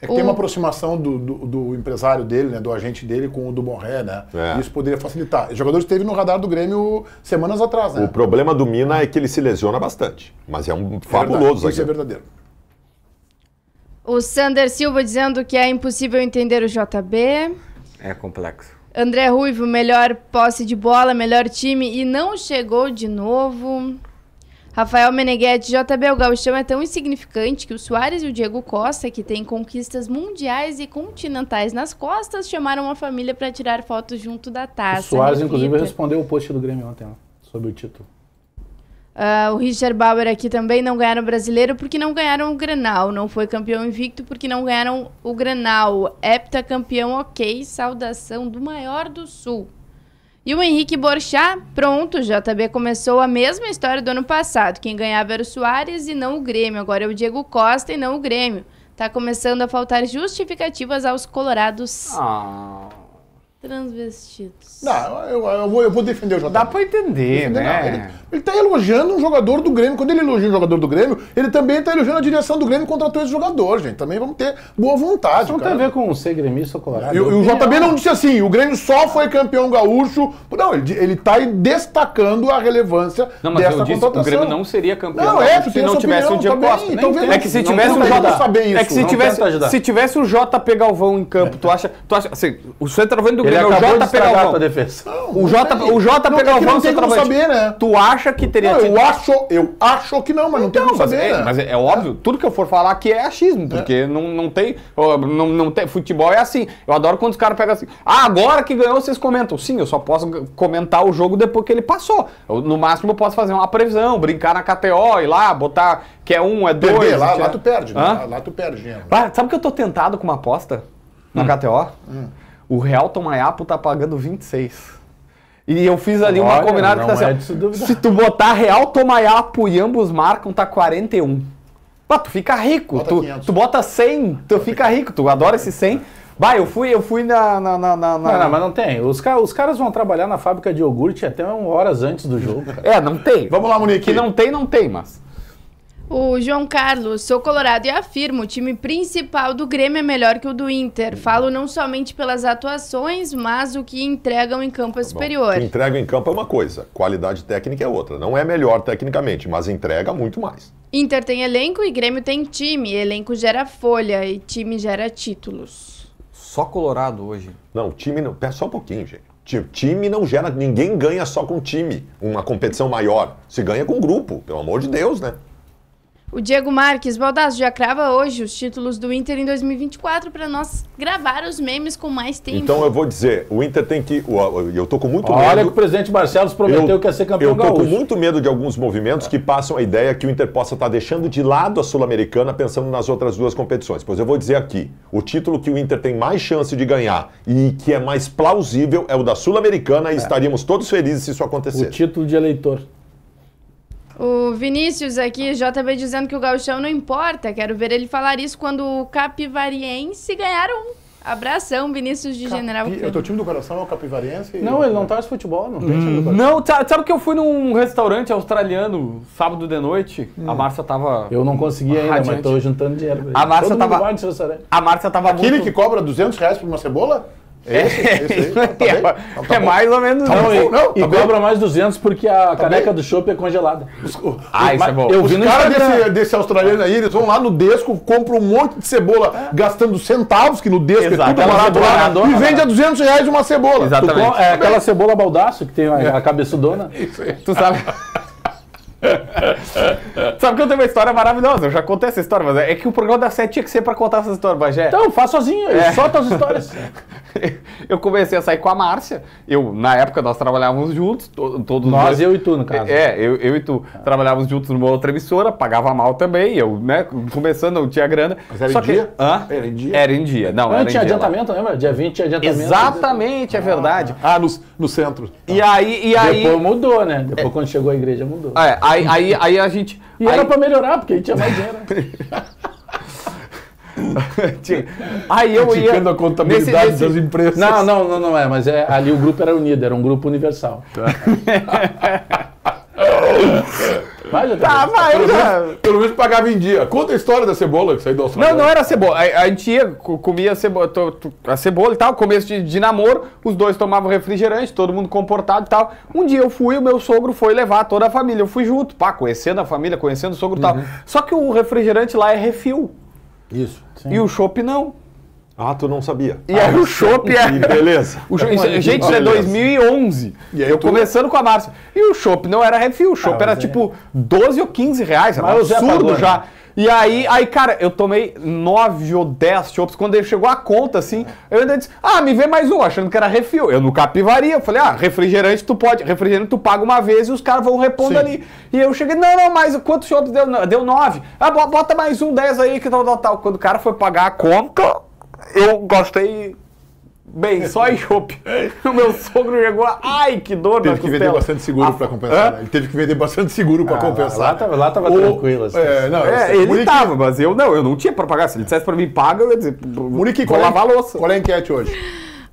Speaker 2: É que o... tem uma aproximação do, do, do, empresário dele, né, do agente dele com o do Borré, né? É. Isso poderia facilitar. O jogador esteve no radar do Grêmio semanas atrás, né? O
Speaker 1: problema do Mina é que ele se lesiona bastante, mas é um é fabuloso Verdade, Isso é verdadeiro.
Speaker 8: O Sander Silva dizendo que é impossível entender o JB.
Speaker 2: É complexo.
Speaker 8: André Ruivo, melhor posse de bola, melhor time e não chegou de novo. Rafael Meneghetti, JB, o Gauchão é tão insignificante que o Soares e o Diego Costa, que têm conquistas mundiais e continentais nas costas, chamaram a família para tirar fotos junto da taça. Né, o Soares, inclusive,
Speaker 3: respondeu o post do Grêmio ontem, sobre o título.
Speaker 8: Uh, o Richard Bauer aqui também não ganharam o brasileiro porque não ganharam o Granal. Não foi campeão invicto porque não ganharam o Granal. Heptacampeão, ok. Saudação do maior do Sul. E o Henrique Borchá, pronto, o JB começou a mesma história do ano passado. Quem ganhava era o Soares e não o Grêmio. Agora é o Diego Costa e não o Grêmio. Tá começando a faltar justificativas aos colorados.
Speaker 2: Ah
Speaker 8: transvestidos.
Speaker 2: Não, eu, eu, vou, eu vou defender o JB. Dá pra entender, né? ele, ele tá elogiando um jogador do Grêmio. Quando ele elogia um jogador do Grêmio, ele também tá elogiando a direção do Grêmio que contratou esse jogador, gente. Também vamos ter boa vontade. Isso não cara. tem a ver com ser gremista ou colorado. E, o JB não disse assim, o Grêmio só foi campeão gaúcho. Não, ele, ele tá destacando a relevância não, mas dessa eu disse, contratação. O Grêmio não
Speaker 4: seria campeão não, é, se não tivesse opinião, o Diego Costa. Então, é que se tivesse o JP. É que se tivesse, se
Speaker 2: tivesse o JP
Speaker 4: Galvão em campo, tu acha. Tu acha assim, o centroavante do ele meu acabou Jota de pegar a tua
Speaker 3: defesa. Não,
Speaker 4: o Jota, o Jota pegar o não é tem como saber,
Speaker 2: né? Tu acha que teria não, eu acho, eu acho que não, mas não tem
Speaker 4: então, como saber. É, né? Mas é, óbvio, é. tudo que eu for falar aqui é achismo, é. porque não, não tem, não, não tem, futebol é assim. Eu adoro quando os caras pegam assim: "Ah, agora que ganhou vocês comentam". Sim, eu só posso comentar o jogo depois que ele passou. Eu, no máximo eu posso fazer uma previsão, brincar na KTO e lá botar que é um, é dois. Perder, lá, lá, tu perde, né? lá,
Speaker 2: lá, tu perde né?
Speaker 4: Sabe sabe que eu tô tentado com uma aposta na hum. KTO? Hum. O Real Tomayapo tá pagando 26. E eu fiz ali Olha, uma combinada que tá assim, é se tu botar Real Tomayapo e ambos marcam, tá 41. Pá, tu fica rico. Bota tu, tu bota 100, tu fica rico. Tu adora esse 100.
Speaker 3: Vai, eu fui, eu fui na. na, na, na... Não, não, mas não tem. Os, car os caras vão trabalhar na fábrica de iogurte até horas antes do jogo. Cara. É, não tem. Vamos lá, Monique. Que não tem, não tem, mas.
Speaker 8: O João Carlos, sou colorado e afirmo, o time principal do Grêmio é melhor que o do Inter. Falo não somente pelas atuações, mas o que entregam em campo é tá superior. Bom, entrega
Speaker 1: em campo é uma coisa, qualidade técnica é outra. Não é melhor tecnicamente, mas entrega muito mais.
Speaker 8: Inter tem elenco e Grêmio tem time. Elenco gera folha e time gera títulos.
Speaker 1: Só colorado hoje. Não, time não. Pera só um pouquinho, gente. Time não gera, ninguém ganha só com time. Uma competição maior se ganha com grupo, pelo amor de Deus, né?
Speaker 8: O Diego Marques, Baldasso, já crava hoje os títulos do Inter em 2024 para nós gravar os memes com mais tempo. Então
Speaker 1: eu vou dizer, o Inter tem que. Eu tô com muito Olha medo. Olha que o presidente Marcelo prometeu eu, que ia ser campeão. Eu tô gaúcho. com muito medo de alguns movimentos que passam a ideia que o Inter possa estar tá deixando de lado a Sul-Americana pensando nas outras duas competições. Pois eu vou dizer aqui: o título que o Inter tem mais chance de ganhar e que é mais plausível é o da Sul-Americana é. e estaríamos todos felizes se isso acontecesse. O título de eleitor.
Speaker 8: O Vinícius aqui, JB, dizendo que o gauchão não importa. Quero ver ele falar isso quando o capivariense ganhar um. Abração, Vinícius de Capi... General. O teu
Speaker 2: time do coração é o capivariense? Não, ele não tá tá futebol, não tem hum. time do
Speaker 4: coração. Não, sabe que eu fui num restaurante australiano sábado de noite? Hum. A Márcia
Speaker 3: tava. Eu não consegui ainda, radiante. mas tô juntando dinheiro. A Márcia tava.
Speaker 2: A Márcia tava. Aquele muito... que cobra
Speaker 3: 200 reais por uma cebola? Esse, é esse é <laughs> é tá, tá é, tá é mais ou menos tá não, e, não, tá e cobra mais 200 porque a caneca bem. do chopp é congelada.
Speaker 6: Os, ah, isso é bom. Eu vi os caras desse,
Speaker 2: desse, australiano aí, eles vão lá no Desco, compram um monte de cebola é. gastando centavos, que no Desco Exato, é tudo barato lá, e né,
Speaker 3: vende a 200 reais uma cebola. Exatamente. Tu, é aquela cebola baldaço que tem a, a cabeçudona. Isso aí. <laughs> Tu sabe... <laughs> <laughs> Sabe que eu tenho uma
Speaker 4: história maravilhosa, eu já contei essa história, mas é, é que o programa da Sete tinha que ser pra contar essas histórias, Bagé. Então,
Speaker 3: faz sozinho, é.
Speaker 4: solta as histórias. <laughs> eu comecei a sair com a Márcia, eu, na época nós trabalhávamos juntos, to, todos Nós, dois, eu e tu, no caso. É, eu, eu e tu, ah. trabalhávamos juntos numa outra emissora, pagava mal também, eu, né, começando, não tinha grana. Mas era Só em que, dia? Hã? Era em dia? Era em dia, não, não ah, era tinha em dia adiantamento,
Speaker 3: lá. lembra? Dia 20 tinha adiantamento.
Speaker 4: Exatamente, é ah. verdade. Ah, ah no, no centro. E aí, e aí... Depois
Speaker 3: mudou, né? Depois é, quando chegou a igreja, mudou. É, Aí, aí, aí a gente. E aí... era pra melhorar, porque a gente tinha mais dinheiro. <laughs> aí eu ia. a contabilidade nesse, nesse... das empresas. Não, não, não, não é, mas é, ali o grupo era unido, era um grupo universal. Tá. <laughs> Vai, Tá, vai, pelo, já... menos,
Speaker 2: pelo menos pagava em dia. Conta a história da cebola que saiu do Austrália. Não,
Speaker 4: não era cebola. A, a gente ia, comia a cebola, a cebola e tal, começo de, de namoro, os dois tomavam refrigerante, todo mundo comportado e tal. Um dia eu fui, o meu sogro foi levar toda a família. Eu fui junto, pá, conhecendo a família, conhecendo o sogro e uhum. tal. Só que o refrigerante lá é refil. Isso. Sim. E o chopp não. Ah, tu não sabia. E ah, aí o chopp é... Beleza. <laughs> O Gente, isso é 2011. E aí eu tu... começando com a Márcia. E o chopp não era refil, o chopp ah, era é... tipo 12 ou 15 reais, era mas absurdo já. Né? E aí, aí, cara, eu tomei 9 ou 10 chopps. Quando ele chegou a conta, assim, é. eu ainda disse, ah, me vê mais um, achando que era refil. Eu no capivaria, eu falei, ah, refrigerante tu pode, refrigerante tu paga uma vez e os caras vão repondo Sim. ali. E eu cheguei, não, não, mas quantos chopps deu? Deu 9. Ah, bota mais um, 10 aí, que tal, tal, tal. Quando o cara foi pagar a conta eu gostei Bem, só chope. <laughs> O meu sogro chegou a... Ai, que dor teve na Teve que vender bastante
Speaker 2: seguro para ah, compensar. Né?
Speaker 4: Ele teve que vender bastante seguro para ah, compensar. Lá estava lá tava Ou... tranquilo. Assim. É, não, é, assim, ele tava mas eu não, eu não tinha para pagar. Se ele dissesse para mim, paga, eu ia dizer, Muriqui, vou é lavar
Speaker 2: a louça. Qual é a enquete hoje?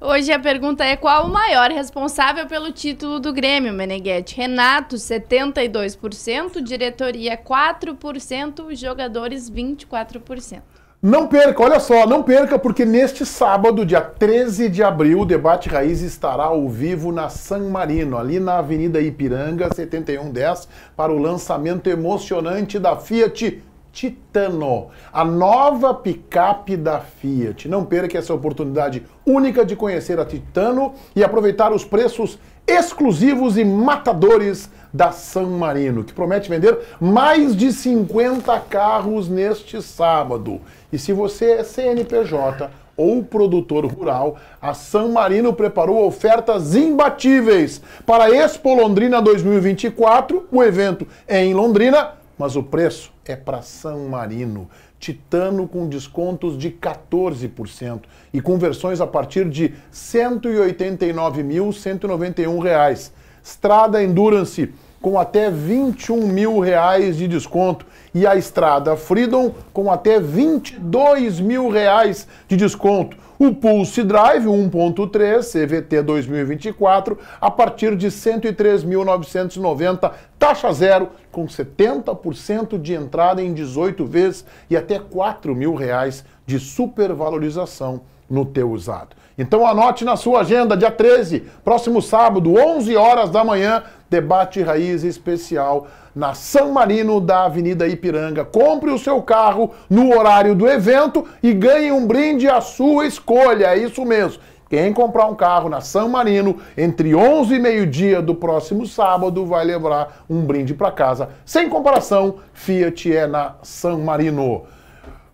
Speaker 8: Hoje a pergunta é qual o maior responsável pelo título do Grêmio, Meneghetti? Renato, 72%, diretoria 4%, jogadores 24%.
Speaker 2: Não perca, olha só, não perca, porque neste sábado, dia 13 de abril, o Debate Raiz estará ao vivo na San Marino, ali na Avenida Ipiranga, 7110, para o lançamento emocionante da Fiat Titano, a nova picape da Fiat. Não perca essa oportunidade única de conhecer a Titano e aproveitar os preços exclusivos e matadores da San Marino, que promete vender mais de 50 carros neste sábado. E se você é CNPJ ou produtor rural, a San Marino preparou ofertas imbatíveis para a Expo Londrina 2024. O evento é em Londrina, mas o preço é para San Marino. Titano com descontos de 14% e com versões a partir de R$ 189.191. Estrada Endurance com até 21 mil reais de desconto e a Estrada Freedom com até 22 mil reais de desconto. O Pulse Drive 1.3 CVT 2024 a partir de 103.990, taxa zero, com 70% de entrada em 18 vezes e até R$ 4.000 de supervalorização no teu usado. Então anote na sua agenda, dia 13, próximo sábado, 11 horas da manhã, debate raiz especial na San Marino da Avenida Ipiranga. Compre o seu carro no horário do evento e ganhe um brinde à sua escolha. É isso mesmo. Quem comprar um carro na San Marino entre 11 e meio-dia do próximo sábado vai levar um brinde para casa. Sem comparação, Fiat é na San Marino.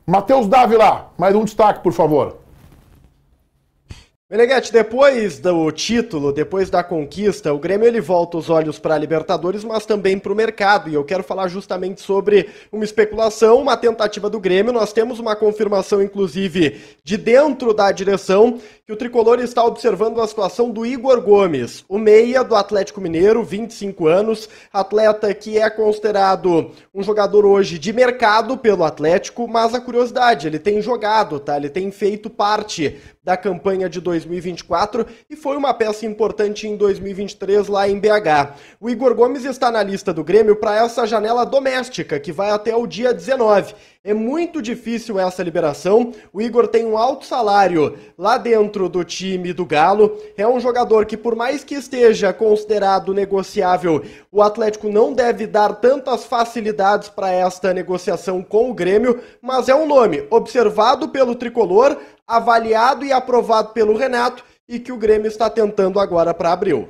Speaker 2: Matheus Dávila, mais um destaque, por favor.
Speaker 6: Meneghete, depois do título, depois da conquista, o Grêmio ele volta os olhos para a Libertadores, mas também para o mercado. E eu quero falar justamente sobre uma especulação, uma tentativa do Grêmio. Nós temos uma confirmação, inclusive, de dentro da direção, que o tricolor está observando a situação do Igor Gomes, o meia do Atlético Mineiro, 25 anos, atleta que é considerado um jogador hoje de mercado pelo Atlético, mas a curiosidade, ele tem jogado, tá? Ele tem feito parte da campanha de 2024 e foi uma peça importante em 2023 lá em BH. O Igor Gomes está na lista do Grêmio para essa janela doméstica que vai até o dia 19. É muito difícil essa liberação. O Igor tem um alto salário lá dentro do time do Galo. É um jogador que, por mais que esteja considerado negociável, o Atlético não deve dar tantas facilidades para esta negociação com o Grêmio. Mas é um nome observado pelo tricolor, avaliado e aprovado pelo Renato e que o Grêmio está tentando agora para abril.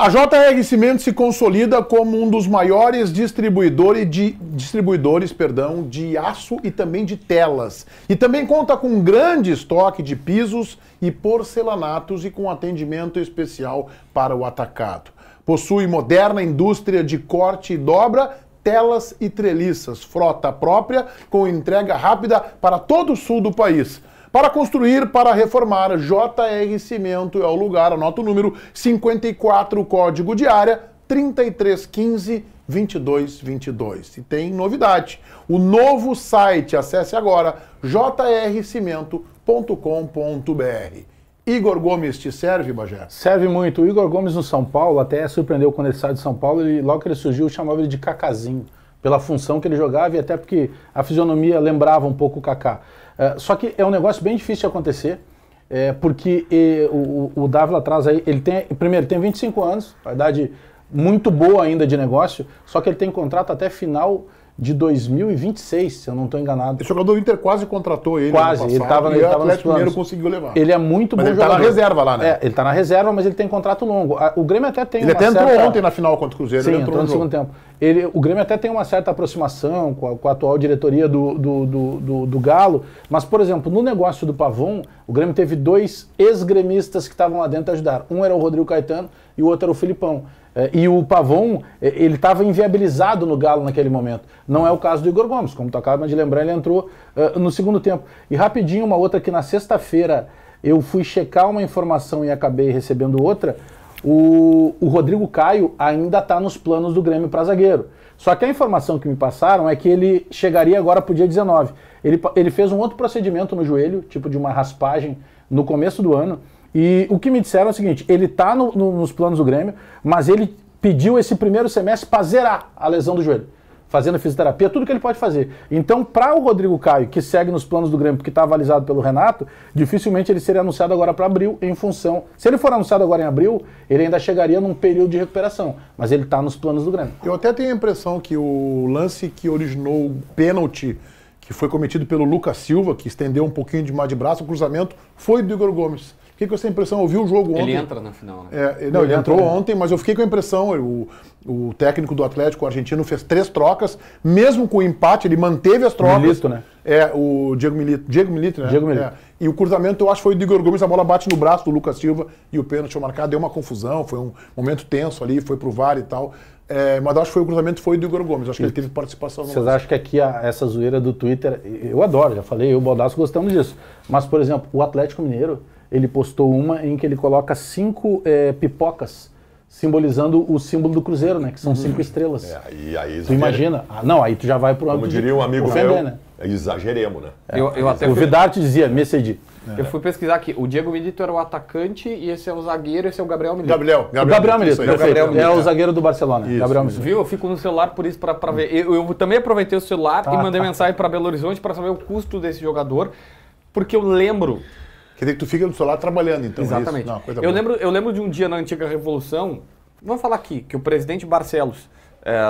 Speaker 2: A JR Cimento se consolida como um dos maiores distribuidores de, distribuidores perdão, de aço e também de telas. E também conta com um grande estoque de pisos e porcelanatos e com atendimento especial para o atacado. Possui moderna indústria de corte e dobra, telas e treliças, frota própria com entrega rápida para todo o sul do país. Para construir, para reformar, JR Cimento é o lugar, anota o número 54, código de área 3315 2222. E tem novidade. O novo site, acesse agora jrcimento.com.br. Igor Gomes te serve, Bagé?
Speaker 3: Serve muito. O Igor Gomes no São Paulo até surpreendeu quando ele saiu de São Paulo e logo que ele surgiu chamava ele de Cacazinho pela função que ele jogava e até porque a fisionomia lembrava um pouco o Kaká. É, só que é um negócio bem difícil de acontecer, é, porque e, o, o Dávila traz aí, ele tem, primeiro, ele tem 25 anos, a idade muito boa ainda de negócio, só que ele tem contrato até final de 2026, se eu não estou enganado. Esse jogador do Inter quase contratou ele. Quase, passado, ele estava ele tava nos planos.
Speaker 2: conseguiu levar. Ele é muito mas bom ele tá jogador. Ele está na reserva
Speaker 3: lá, né? É, ele está na reserva, mas ele tem contrato longo. O Grêmio até tem ele uma até certa... entrou ontem na final contra o Cruzeiro. Sim, ele entrou, entrou no, segundo tempo. Ele, o Grêmio até tem uma certa aproximação com a, com a atual diretoria do, do, do, do, Galo, mas, por exemplo, no negócio do Pavon, o Grêmio teve dois ex-gremistas que estavam lá dentro ajudar. Um era o Rodrigo Caetano e o outro era o Filipão. É, e o Pavon, é, ele estava inviabilizado no Galo naquele momento. Não é o caso do Igor Gomes, como tu acaba de lembrar, ele entrou uh, no segundo tempo. E rapidinho, uma outra que na sexta-feira eu fui checar uma informação e acabei recebendo outra. O, o Rodrigo Caio ainda está nos planos do Grêmio para zagueiro. Só que a informação que me passaram é que ele chegaria agora para o dia 19. Ele, ele fez um outro procedimento no joelho, tipo de uma raspagem, no começo do ano e o que me disseram é o seguinte: ele está no, no, nos planos do Grêmio, mas ele pediu esse primeiro semestre para zerar a lesão do joelho. Fazendo fisioterapia, tudo que ele pode fazer. Então, para o Rodrigo Caio, que segue nos planos do Grêmio, porque está avalizado pelo Renato, dificilmente ele seria anunciado agora para abril, em função. Se ele for anunciado agora em abril, ele ainda chegaria num período de recuperação. Mas ele está nos planos do Grêmio. Eu até tenho a impressão que o lance que originou
Speaker 2: o pênalti que foi cometido pelo Lucas Silva, que estendeu um pouquinho de mais de braço, o cruzamento, foi do Igor Gomes. Fiquei com essa impressão, eu vi o jogo ontem. Ele entra
Speaker 4: no final, né? É, não, ele, ele entrou entra, ontem,
Speaker 2: mas eu fiquei com a impressão, o, o técnico do Atlético argentino fez três trocas, mesmo com o empate, ele manteve as trocas. Milito, né? É, o Diego Milito. Diego Milito, né? Diego Milito. É. E o cruzamento, eu acho, foi do Igor Gomes, a bola bate no braço do Lucas Silva e o pênalti foi marcado, deu uma confusão, foi um momento tenso ali, foi pro VAR e tal. É, mas acho que foi o cruzamento foi do Igor Gomes, acho que ele teve participação. Vocês acham que
Speaker 3: aqui a, essa zoeira do Twitter, eu adoro, já falei, eu e o Baldasso gostamos disso. Mas, por exemplo, o Atlético Mineiro ele postou uma em que ele coloca cinco é, pipocas simbolizando o símbolo do Cruzeiro, né? Que são cinco estrelas. É,
Speaker 1: aí, aí tu imagina. Ah, não, aí tu já vai pro Como diria um amigo meu, né? É exageremos, né? É, eu, eu é. até o fui... Vidar te dizia, me É. Eu fui
Speaker 4: pesquisar aqui. O Diego Milito era o atacante e esse é o zagueiro, esse é o Gabriel Milito. Gabriel. Gabriel, o Gabriel Milito, perfeito. É o, Gabriel Milito. é o zagueiro
Speaker 3: do Barcelona. Isso, Gabriel Milito.
Speaker 4: Viu? Eu fico no celular por isso para ver. Eu, eu, também aproveitei o celular ah, e mandei tá. mensagem para Belo Horizonte para saber o custo desse jogador, porque eu lembro
Speaker 2: Quer dizer que tu fica no celular trabalhando, então. É Exatamente. Não, eu, lembro,
Speaker 4: eu lembro de um dia na antiga Revolução, vamos falar aqui, que o presidente Barcelos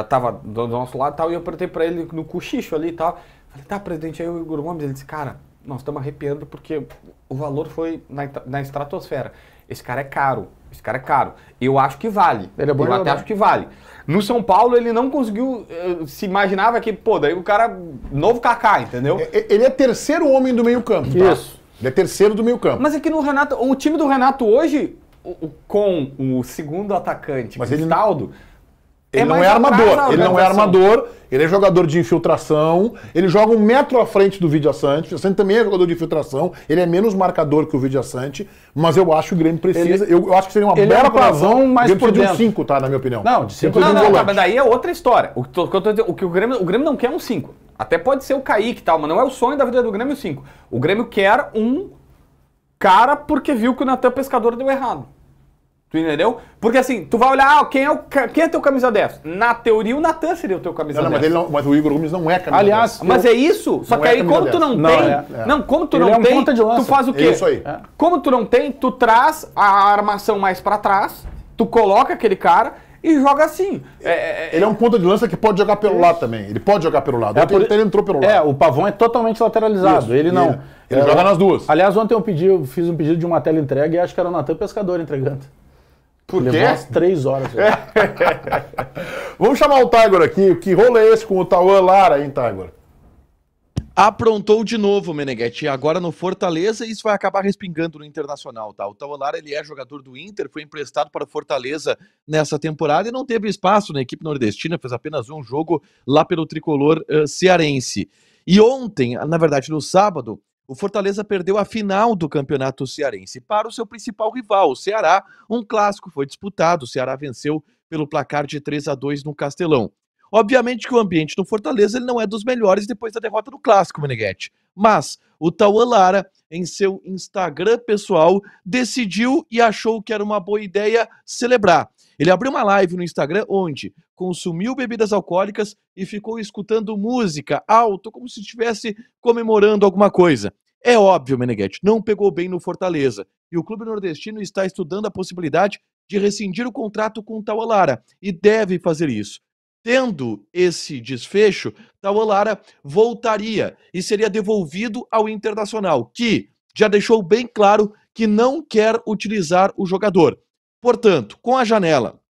Speaker 4: estava eh, é, do nosso lado e tal, e eu apertei para ele no cochicho ali e tal. Falei, tá, presidente, aí o Igor Gomes, ele disse, cara, nós estamos arrepiando porque o valor foi na, na estratosfera. Esse cara é caro, esse cara é caro. Eu acho que vale. Ele é bom eu até acho que vale. No São Paulo, ele não conseguiu. Eh, se imaginava que, pô, daí o cara. Novo Kaká, entendeu? É, é, ele é terceiro homem do meio-campo. Tá? Isso. Ele é terceiro do meio campo. Mas é que no Renato, o time do Renato hoje, com o segundo atacante,
Speaker 2: Mas Cristaldo, ele...
Speaker 4: Ele, é não é armador, ele não é armador,
Speaker 2: ele é jogador de infiltração, ele joga um metro à frente do Vidia Sante, o Sante também é jogador de infiltração, ele é menos marcador que o Vidia Sante, mas eu acho que o Grêmio precisa, ele, eu, eu, acho que seria uma é bela razão, mas precisa de um 5, tá, na minha opinião. Não, de 5 não, não, um não tá, mas
Speaker 4: daí é outra história. O, que, eu tô, o que o, Grêmio, o Grêmio não quer um 5. Até pode ser o Kaique e tal, mas não é o sonho da vida do Grêmio 5. O Grêmio quer um cara porque viu que o Natan Pescador deu errado. Tu entendeu? Porque assim, tu vai olhar, ah, quem é, o, quem é teu camisa 10? Na teoria, o Natan seria o teu camisa não, 10. Não, mas,
Speaker 2: não, mas o Igor Gomes não é
Speaker 4: camisa Aliás, 10. Mas é isso? Só é que aí, é como tu não tem.
Speaker 2: Não, é, é, não, como tu ele não é tem, tu faz o quê? É isso
Speaker 4: aí. Como tu não tem, tu traz a armação mais para trás, tu coloca aquele
Speaker 2: cara e joga assim. É, é, é ele é um é. ponta de lança que pode jogar pelo lado também. Ele pode jogar pelo lado. É, ontem,
Speaker 3: ele entrou pelo lado. É, o Pavão é totalmente lateralizado. Isso. Ele não. Ele, ele é, joga nas duas. Aliás, ontem eu pedi, eu fiz um pedido de uma tela entrega e acho que era o Natan Pescador entregando. Por Levou quê? Levou umas três horas.
Speaker 5: <laughs> Vamos chamar o Tiger aqui. Que rolê é esse com o Tauan Lara, hein, Tiger? aprontou de novo, Meneghetti, agora no Fortaleza e isso vai acabar respingando no Internacional, tá? O Tavolar, ele é jogador do Inter, foi emprestado para o Fortaleza nessa temporada e não teve espaço na equipe nordestina, fez apenas um jogo lá pelo tricolor uh, cearense. E ontem, na verdade no sábado, o Fortaleza perdeu a final do Campeonato Cearense para o seu principal rival, o Ceará. Um clássico foi disputado, o Ceará venceu pelo placar de 3 a 2 no Castelão. Obviamente que o ambiente no Fortaleza ele não é dos melhores depois da derrota do Clássico, Meneghetti. Mas o Tauan Lara, em seu Instagram pessoal, decidiu e achou que era uma boa ideia celebrar. Ele abriu uma live no Instagram onde consumiu bebidas alcoólicas e ficou escutando música alto, como se estivesse comemorando alguma coisa. É óbvio, Meneghetti, não pegou bem no Fortaleza. E o clube nordestino está estudando a possibilidade de rescindir o contrato com o Tauan Lara e deve fazer isso. Tendo esse desfecho, Tauolara voltaria e seria devolvido ao Internacional, que já deixou bem claro que não quer utilizar o jogador. Portanto, com a janela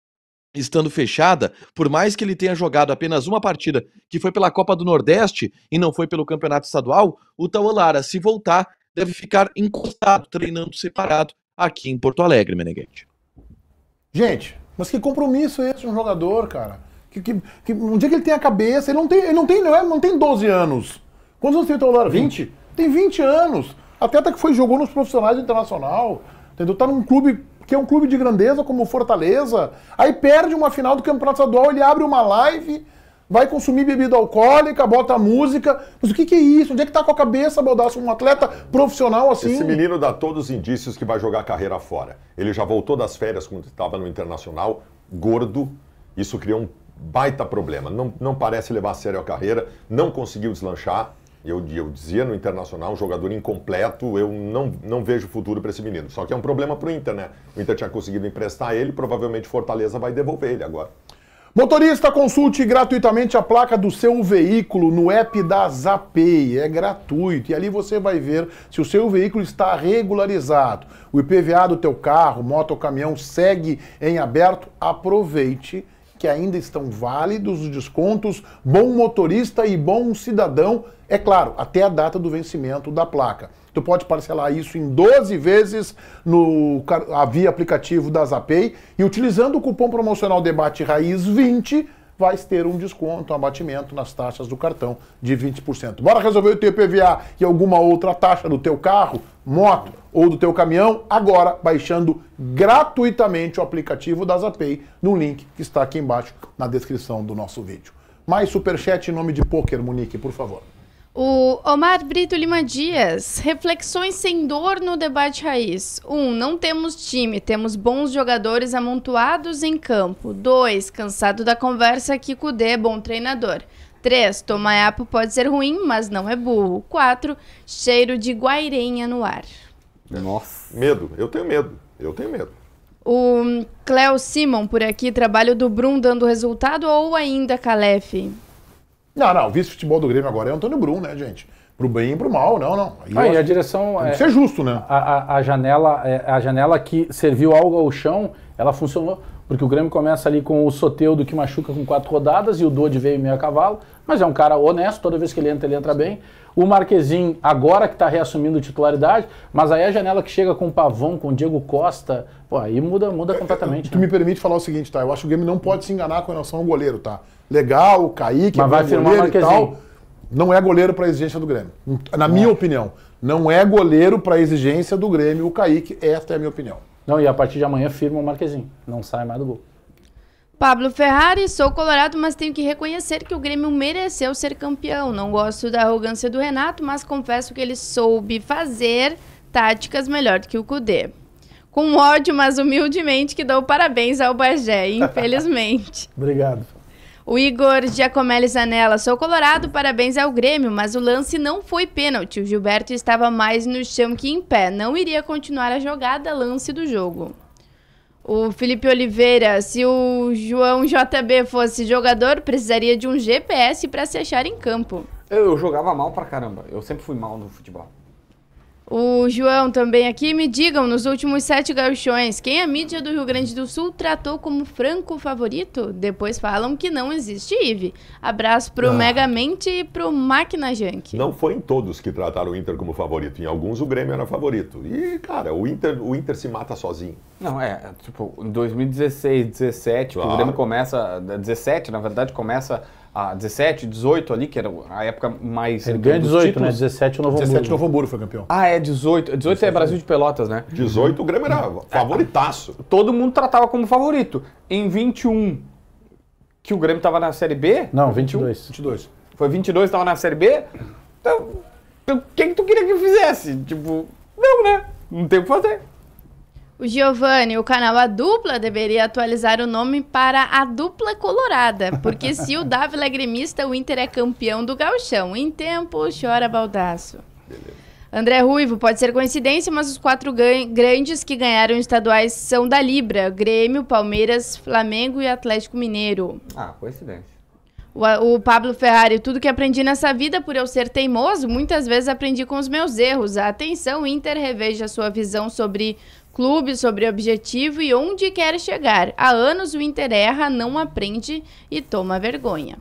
Speaker 5: estando fechada, por mais que ele tenha jogado apenas uma partida, que foi pela Copa do Nordeste e não foi pelo Campeonato Estadual, o Tauolara, se voltar, deve ficar encostado, treinando separado aqui em Porto Alegre, Meneghete. Gente, mas que
Speaker 2: compromisso esse de um jogador, cara? que, que, que, um dia que ele tem a cabeça, ele não tem, ele não tem, não, é, não tem 12 anos. Quantos anos tem o Teodoro? 20? 20? Tem 20 anos. Até até que foi jogou nos profissionais do Internacional, entendeu? Tá num clube que é um clube de grandeza como o Fortaleza, aí perde uma final do Campeonato Estadual, ele abre uma live, vai consumir bebida alcoólica, bota música. Mas o que, que é isso? Onde é que tá com a cabeça, Baldasso, um atleta profissional assim? Esse
Speaker 1: menino dá todos os indícios que vai jogar carreira fora. Ele já voltou das férias quando estava no Internacional, gordo. Isso criou um baita problema. Não, não parece levar a sério a carreira, não conseguiu deslanchar. Eu, eu dizia no Internacional, um jogador incompleto, eu não, não vejo futuro para esse menino. Só que é um problema para o Inter, né? O Inter tinha conseguido emprestar ele, provavelmente Fortaleza vai devolver ele agora. Motorista, consulte gratuitamente a placa do seu
Speaker 2: veículo no app da Zapay. É gratuito. E ali você vai ver se o seu veículo está regularizado. O IPVA do teu carro, moto ou caminhão segue em aberto. Aproveite que ainda estão válidos os descontos Bom Motorista e Bom Cidadão, é claro, até a data do vencimento da placa. Tu pode parcelar isso em 12 vezes no via aplicativo da Zapay e utilizando o cupom promocional Debate Raiz 20 vai ter um desconto, um abatimento nas taxas do cartão de 20%. Bora resolver o teu IPVA e alguma outra taxa do teu carro, moto ou do teu caminhão agora baixando gratuitamente o aplicativo da Zapay no link que está aqui embaixo na descrição do nosso vídeo. Mais superchat em nome de Poker Munique,
Speaker 3: por favor.
Speaker 8: O Omar Brito Lima Dias, reflexões sem dor no debate raiz. 1. Um, não temos time, temos bons jogadores amontoados em campo. 2. Cansado da conversa que Kudê é bom treinador. 3. Tomaiapo pode ser ruim, mas não é burro. 4. Cheiro de guairenha no ar.
Speaker 1: Nossa. Medo, eu tenho medo, eu tenho medo.
Speaker 8: O Cleo Simon por aqui, trabalho do Brum dando resultado ou ainda Calef?
Speaker 1: Não, não, o vice-futebol do
Speaker 2: Grêmio
Speaker 3: agora é Antônio Brum, né, gente? Pro bem e pro mal, não, não. Aí ah, e a direção. Tem é, que ser justo, né? A, a, a janela, é, a janela que serviu algo ao chão ela funcionou porque o Grêmio começa ali com o Soteudo que machuca com quatro rodadas e o Dodi veio meio a cavalo, mas é um cara honesto, toda vez que ele entra, ele entra bem. O Marquezin, agora que está reassumindo titularidade, mas aí é a janela que chega com o Pavão, com o Diego Costa, pô, aí muda, muda é, é, completamente. É, tu né? me permite falar o seguinte, tá? Eu
Speaker 2: acho que o Grêmio não pode se enganar com relação ao goleiro, tá? Legal, o Kaique, mas vai firmar goleiro e tal. Não é goleiro para a exigência do Grêmio. Na minha é. opinião, não é goleiro para a exigência do
Speaker 3: Grêmio o Kaique, esta é a minha opinião. Não, e a partir de amanhã firma o Marquezinho. Não sai mais do gol.
Speaker 8: Pablo Ferrari, sou colorado, mas tenho que reconhecer que o Grêmio mereceu ser campeão. Não gosto da arrogância do Renato, mas confesso que ele soube fazer táticas melhor do que o Kudê. Com ódio, mas humildemente, que dou parabéns ao Bagé, <laughs> infelizmente. Obrigado. O Igor Giacomelli Zanella, sou colorado, parabéns ao Grêmio, mas o lance não foi pênalti. O Gilberto estava mais no chão que em pé. Não iria continuar a jogada, lance do jogo. O Felipe Oliveira, se o João JB fosse jogador, precisaria de um GPS para se achar em campo.
Speaker 4: Eu, jogava mal pra caramba. Eu sempre fui mal no futebol.
Speaker 8: O João também aqui, me digam, nos últimos sete gauchões, quem a mídia do Rio Grande do Sul tratou como franco favorito? Depois falam que não existe IVE. Abraço pro ah. Megamente e pro Máquina Junk.
Speaker 1: Não foi em todos que trataram o Inter como favorito, em alguns o Grêmio era favorito. E, cara, o Inter, o Inter se mata sozinho. Não, é, tipo, em 2016, 17,
Speaker 4: claro. o Grêmio começa, 17 na verdade, começa a 17, 18 ali, que era a época mais. Ele ganha 18, né? títulos. né?
Speaker 2: 17 o Novo 17 Hamburgo. Novo
Speaker 3: Hamburgo foi campeão.
Speaker 4: Ah, é 18. 18, é Brasil de Pelotas, né? 18 o Grêmio era hum. favoritaço. Todo mundo tratava como favorito. Em 21, que o Grêmio tava na Série B.
Speaker 3: Não, 22.
Speaker 4: 22. Foi 22, tava na Série B. Então, o que, que tu queria que eu fizesse? Tipo, não, né? Não tem o que fazer.
Speaker 8: O Giovanni, o canal A Dupla deveria atualizar o nome para A Dupla Colorada, porque se o Dávila é gremista, o Inter é campeão do galchão. Em tempo, chora baldaço. André Ruivo, pode ser coincidência, mas os quatro grandes que ganharam estaduais são da Libra: Grêmio, Palmeiras, Flamengo e Atlético Mineiro. Ah, coincidência. O, o, Pablo Ferrari, tudo que aprendi nessa vida por eu ser teimoso, muitas vezes aprendi com os meus erros. Atenção, Inter reveja sua visão sobre clube sobre objetivo e onde quer chegar. Há anos o Inter-erra, não aprende e toma vergonha.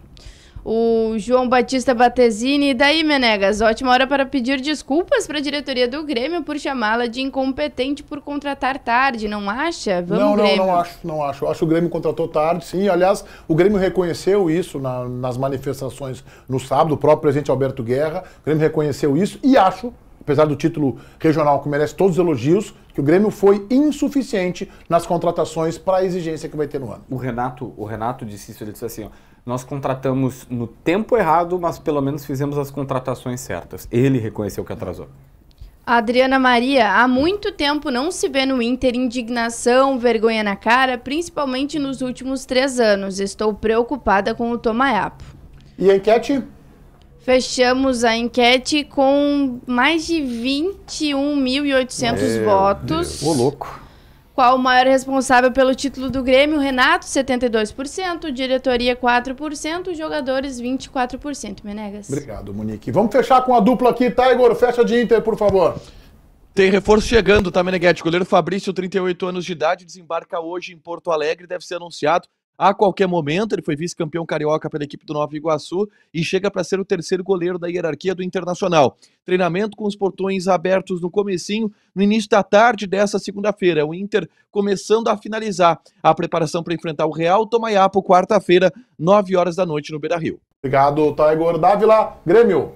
Speaker 8: O João Batista Batesini, e daí Menegas, ótima hora para pedir desculpas para a diretoria do Grêmio por chamá-la de incompetente por contratar tarde, não acha? Vamos não, não, não acho,
Speaker 2: não acho. Acho que o Grêmio contratou tarde, sim. Aliás, o Grêmio reconheceu isso na, nas manifestações no sábado, o próprio presidente Alberto Guerra, o Grêmio reconheceu isso e acho apesar do título regional que merece todos os elogios, que o Grêmio foi insuficiente nas contratações para a exigência que vai ter no ano.
Speaker 4: O Renato, o Renato disse isso, ele disse assim, ó, nós contratamos no tempo errado, mas pelo menos fizemos as contratações certas. Ele reconheceu que atrasou.
Speaker 8: Adriana Maria, há muito tempo não se vê no Inter indignação, vergonha na cara, principalmente nos últimos três anos. Estou preocupada com o Tomayapo. E a enquete Fechamos a enquete com mais de 21.800 é, votos. Ô, louco. Qual o maior responsável pelo título do Grêmio? Renato, 72%, diretoria 4%, jogadores 24%. Menegas. Obrigado,
Speaker 2: Monique. Vamos fechar com a dupla aqui, tá, Igor? Fecha de Inter, por favor.
Speaker 5: Tem reforço chegando, tá, Meneghete? Goleiro Fabrício, 38 anos de idade, desembarca hoje em Porto Alegre, deve ser anunciado a qualquer momento. Ele foi vice-campeão carioca pela equipe do Nova Iguaçu e chega para ser o terceiro goleiro da hierarquia do Internacional. Treinamento com os portões abertos no comecinho, no início da tarde dessa segunda-feira. O Inter começando a finalizar a preparação para enfrentar o Real Tomaiapo quarta-feira, 9 horas da noite no Beira-Rio. Obrigado, Taigor Dávila.
Speaker 6: Grêmio,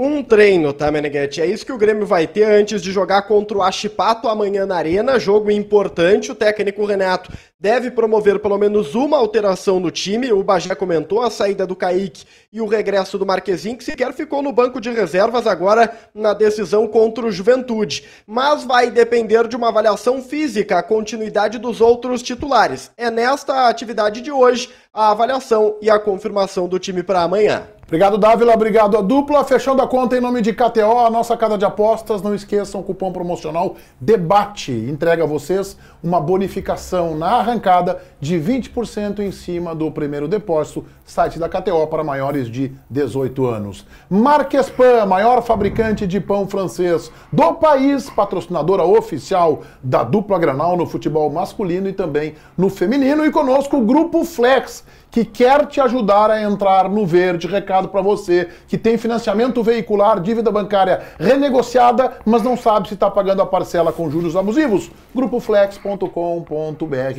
Speaker 6: um treino, tá, Meneghetti? É isso que o Grêmio vai ter antes de jogar contra o Achipato amanhã na Arena. Jogo importante. O técnico Renato deve promover pelo menos uma alteração no time. O Bagé comentou a saída do Kaique e o regresso do Marquezin, que sequer ficou no banco de reservas agora na decisão contra o Juventude. Mas vai depender de uma avaliação física a continuidade dos outros titulares. É nesta atividade de hoje a avaliação e a confirmação do time para amanhã.
Speaker 2: Obrigado, Dávila. Obrigado, a dupla. Fechando a conta em nome de KTO, a nossa casa de apostas. Não esqueçam o cupom promocional DEBATE. Entrega a vocês uma bonificação na arrancada de 20% em cima do primeiro depósito. Site da KTO para maiores de 18 anos. Marquespan, maior fabricante de pão francês do país, patrocinadora oficial da dupla Granal no futebol masculino e também no feminino. E conosco o Grupo Flex que quer te ajudar a entrar no verde. Recado para você que tem financiamento veicular, dívida bancária renegociada, mas não sabe se está pagando a parcela com juros abusivos. Grupoflex.com.br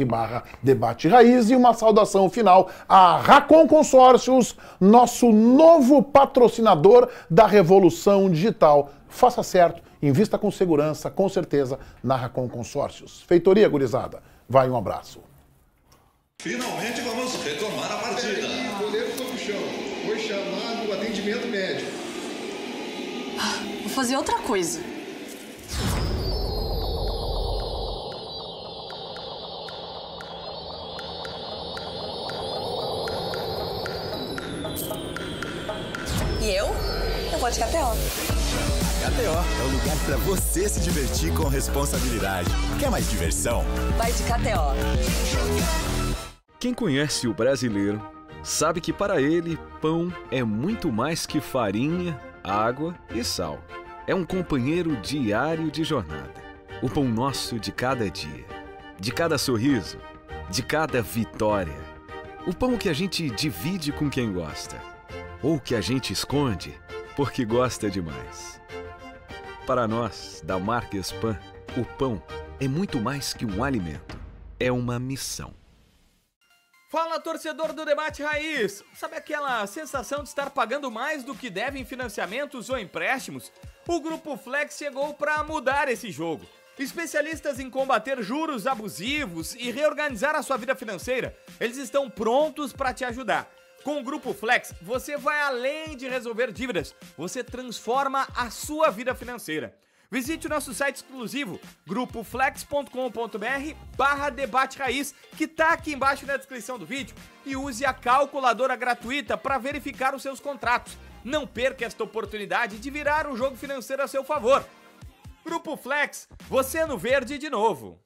Speaker 2: barra debate raiz e uma saudação final a Racon Consórcios, nosso novo patrocinador da revolução digital. Faça certo, invista com segurança, com certeza, na Racon Consórcios. Feitoria, gurizada. Vai um abraço.
Speaker 7: Finalmente vamos retomar a partida. Aí, o goleiro foi pro chão. Foi chamado o atendimento médico.
Speaker 8: Ah, vou fazer outra coisa.
Speaker 5: E eu? Eu vou de KTO.
Speaker 1: KTO é o lugar para você se divertir com responsabilidade. Quer mais diversão?
Speaker 5: Vai de KTO.
Speaker 4: Quem conhece o brasileiro sabe que para ele pão é muito mais que farinha, água e sal. É um companheiro diário de jornada. O pão nosso de cada dia, de cada sorriso, de cada vitória. O pão que a gente divide com quem gosta, ou que a gente esconde porque gosta demais. Para nós, da marca
Speaker 5: Spam, o pão é muito mais que um alimento, é uma missão.
Speaker 4: Fala torcedor do Debate Raiz! Sabe aquela sensação de estar pagando mais do que deve em financiamentos ou empréstimos? O Grupo Flex chegou para mudar esse jogo. Especialistas em combater juros abusivos e reorganizar a sua vida financeira, eles estão prontos para te ajudar. Com o Grupo Flex, você vai além de resolver dívidas, você transforma a sua vida financeira. Visite o nosso site exclusivo, grupoflex.com.br barra debate raiz, que está aqui embaixo na descrição do vídeo, e use a calculadora gratuita para verificar os seus contratos. Não perca esta oportunidade de virar um jogo financeiro a seu favor. Grupo Flex, você no verde de novo.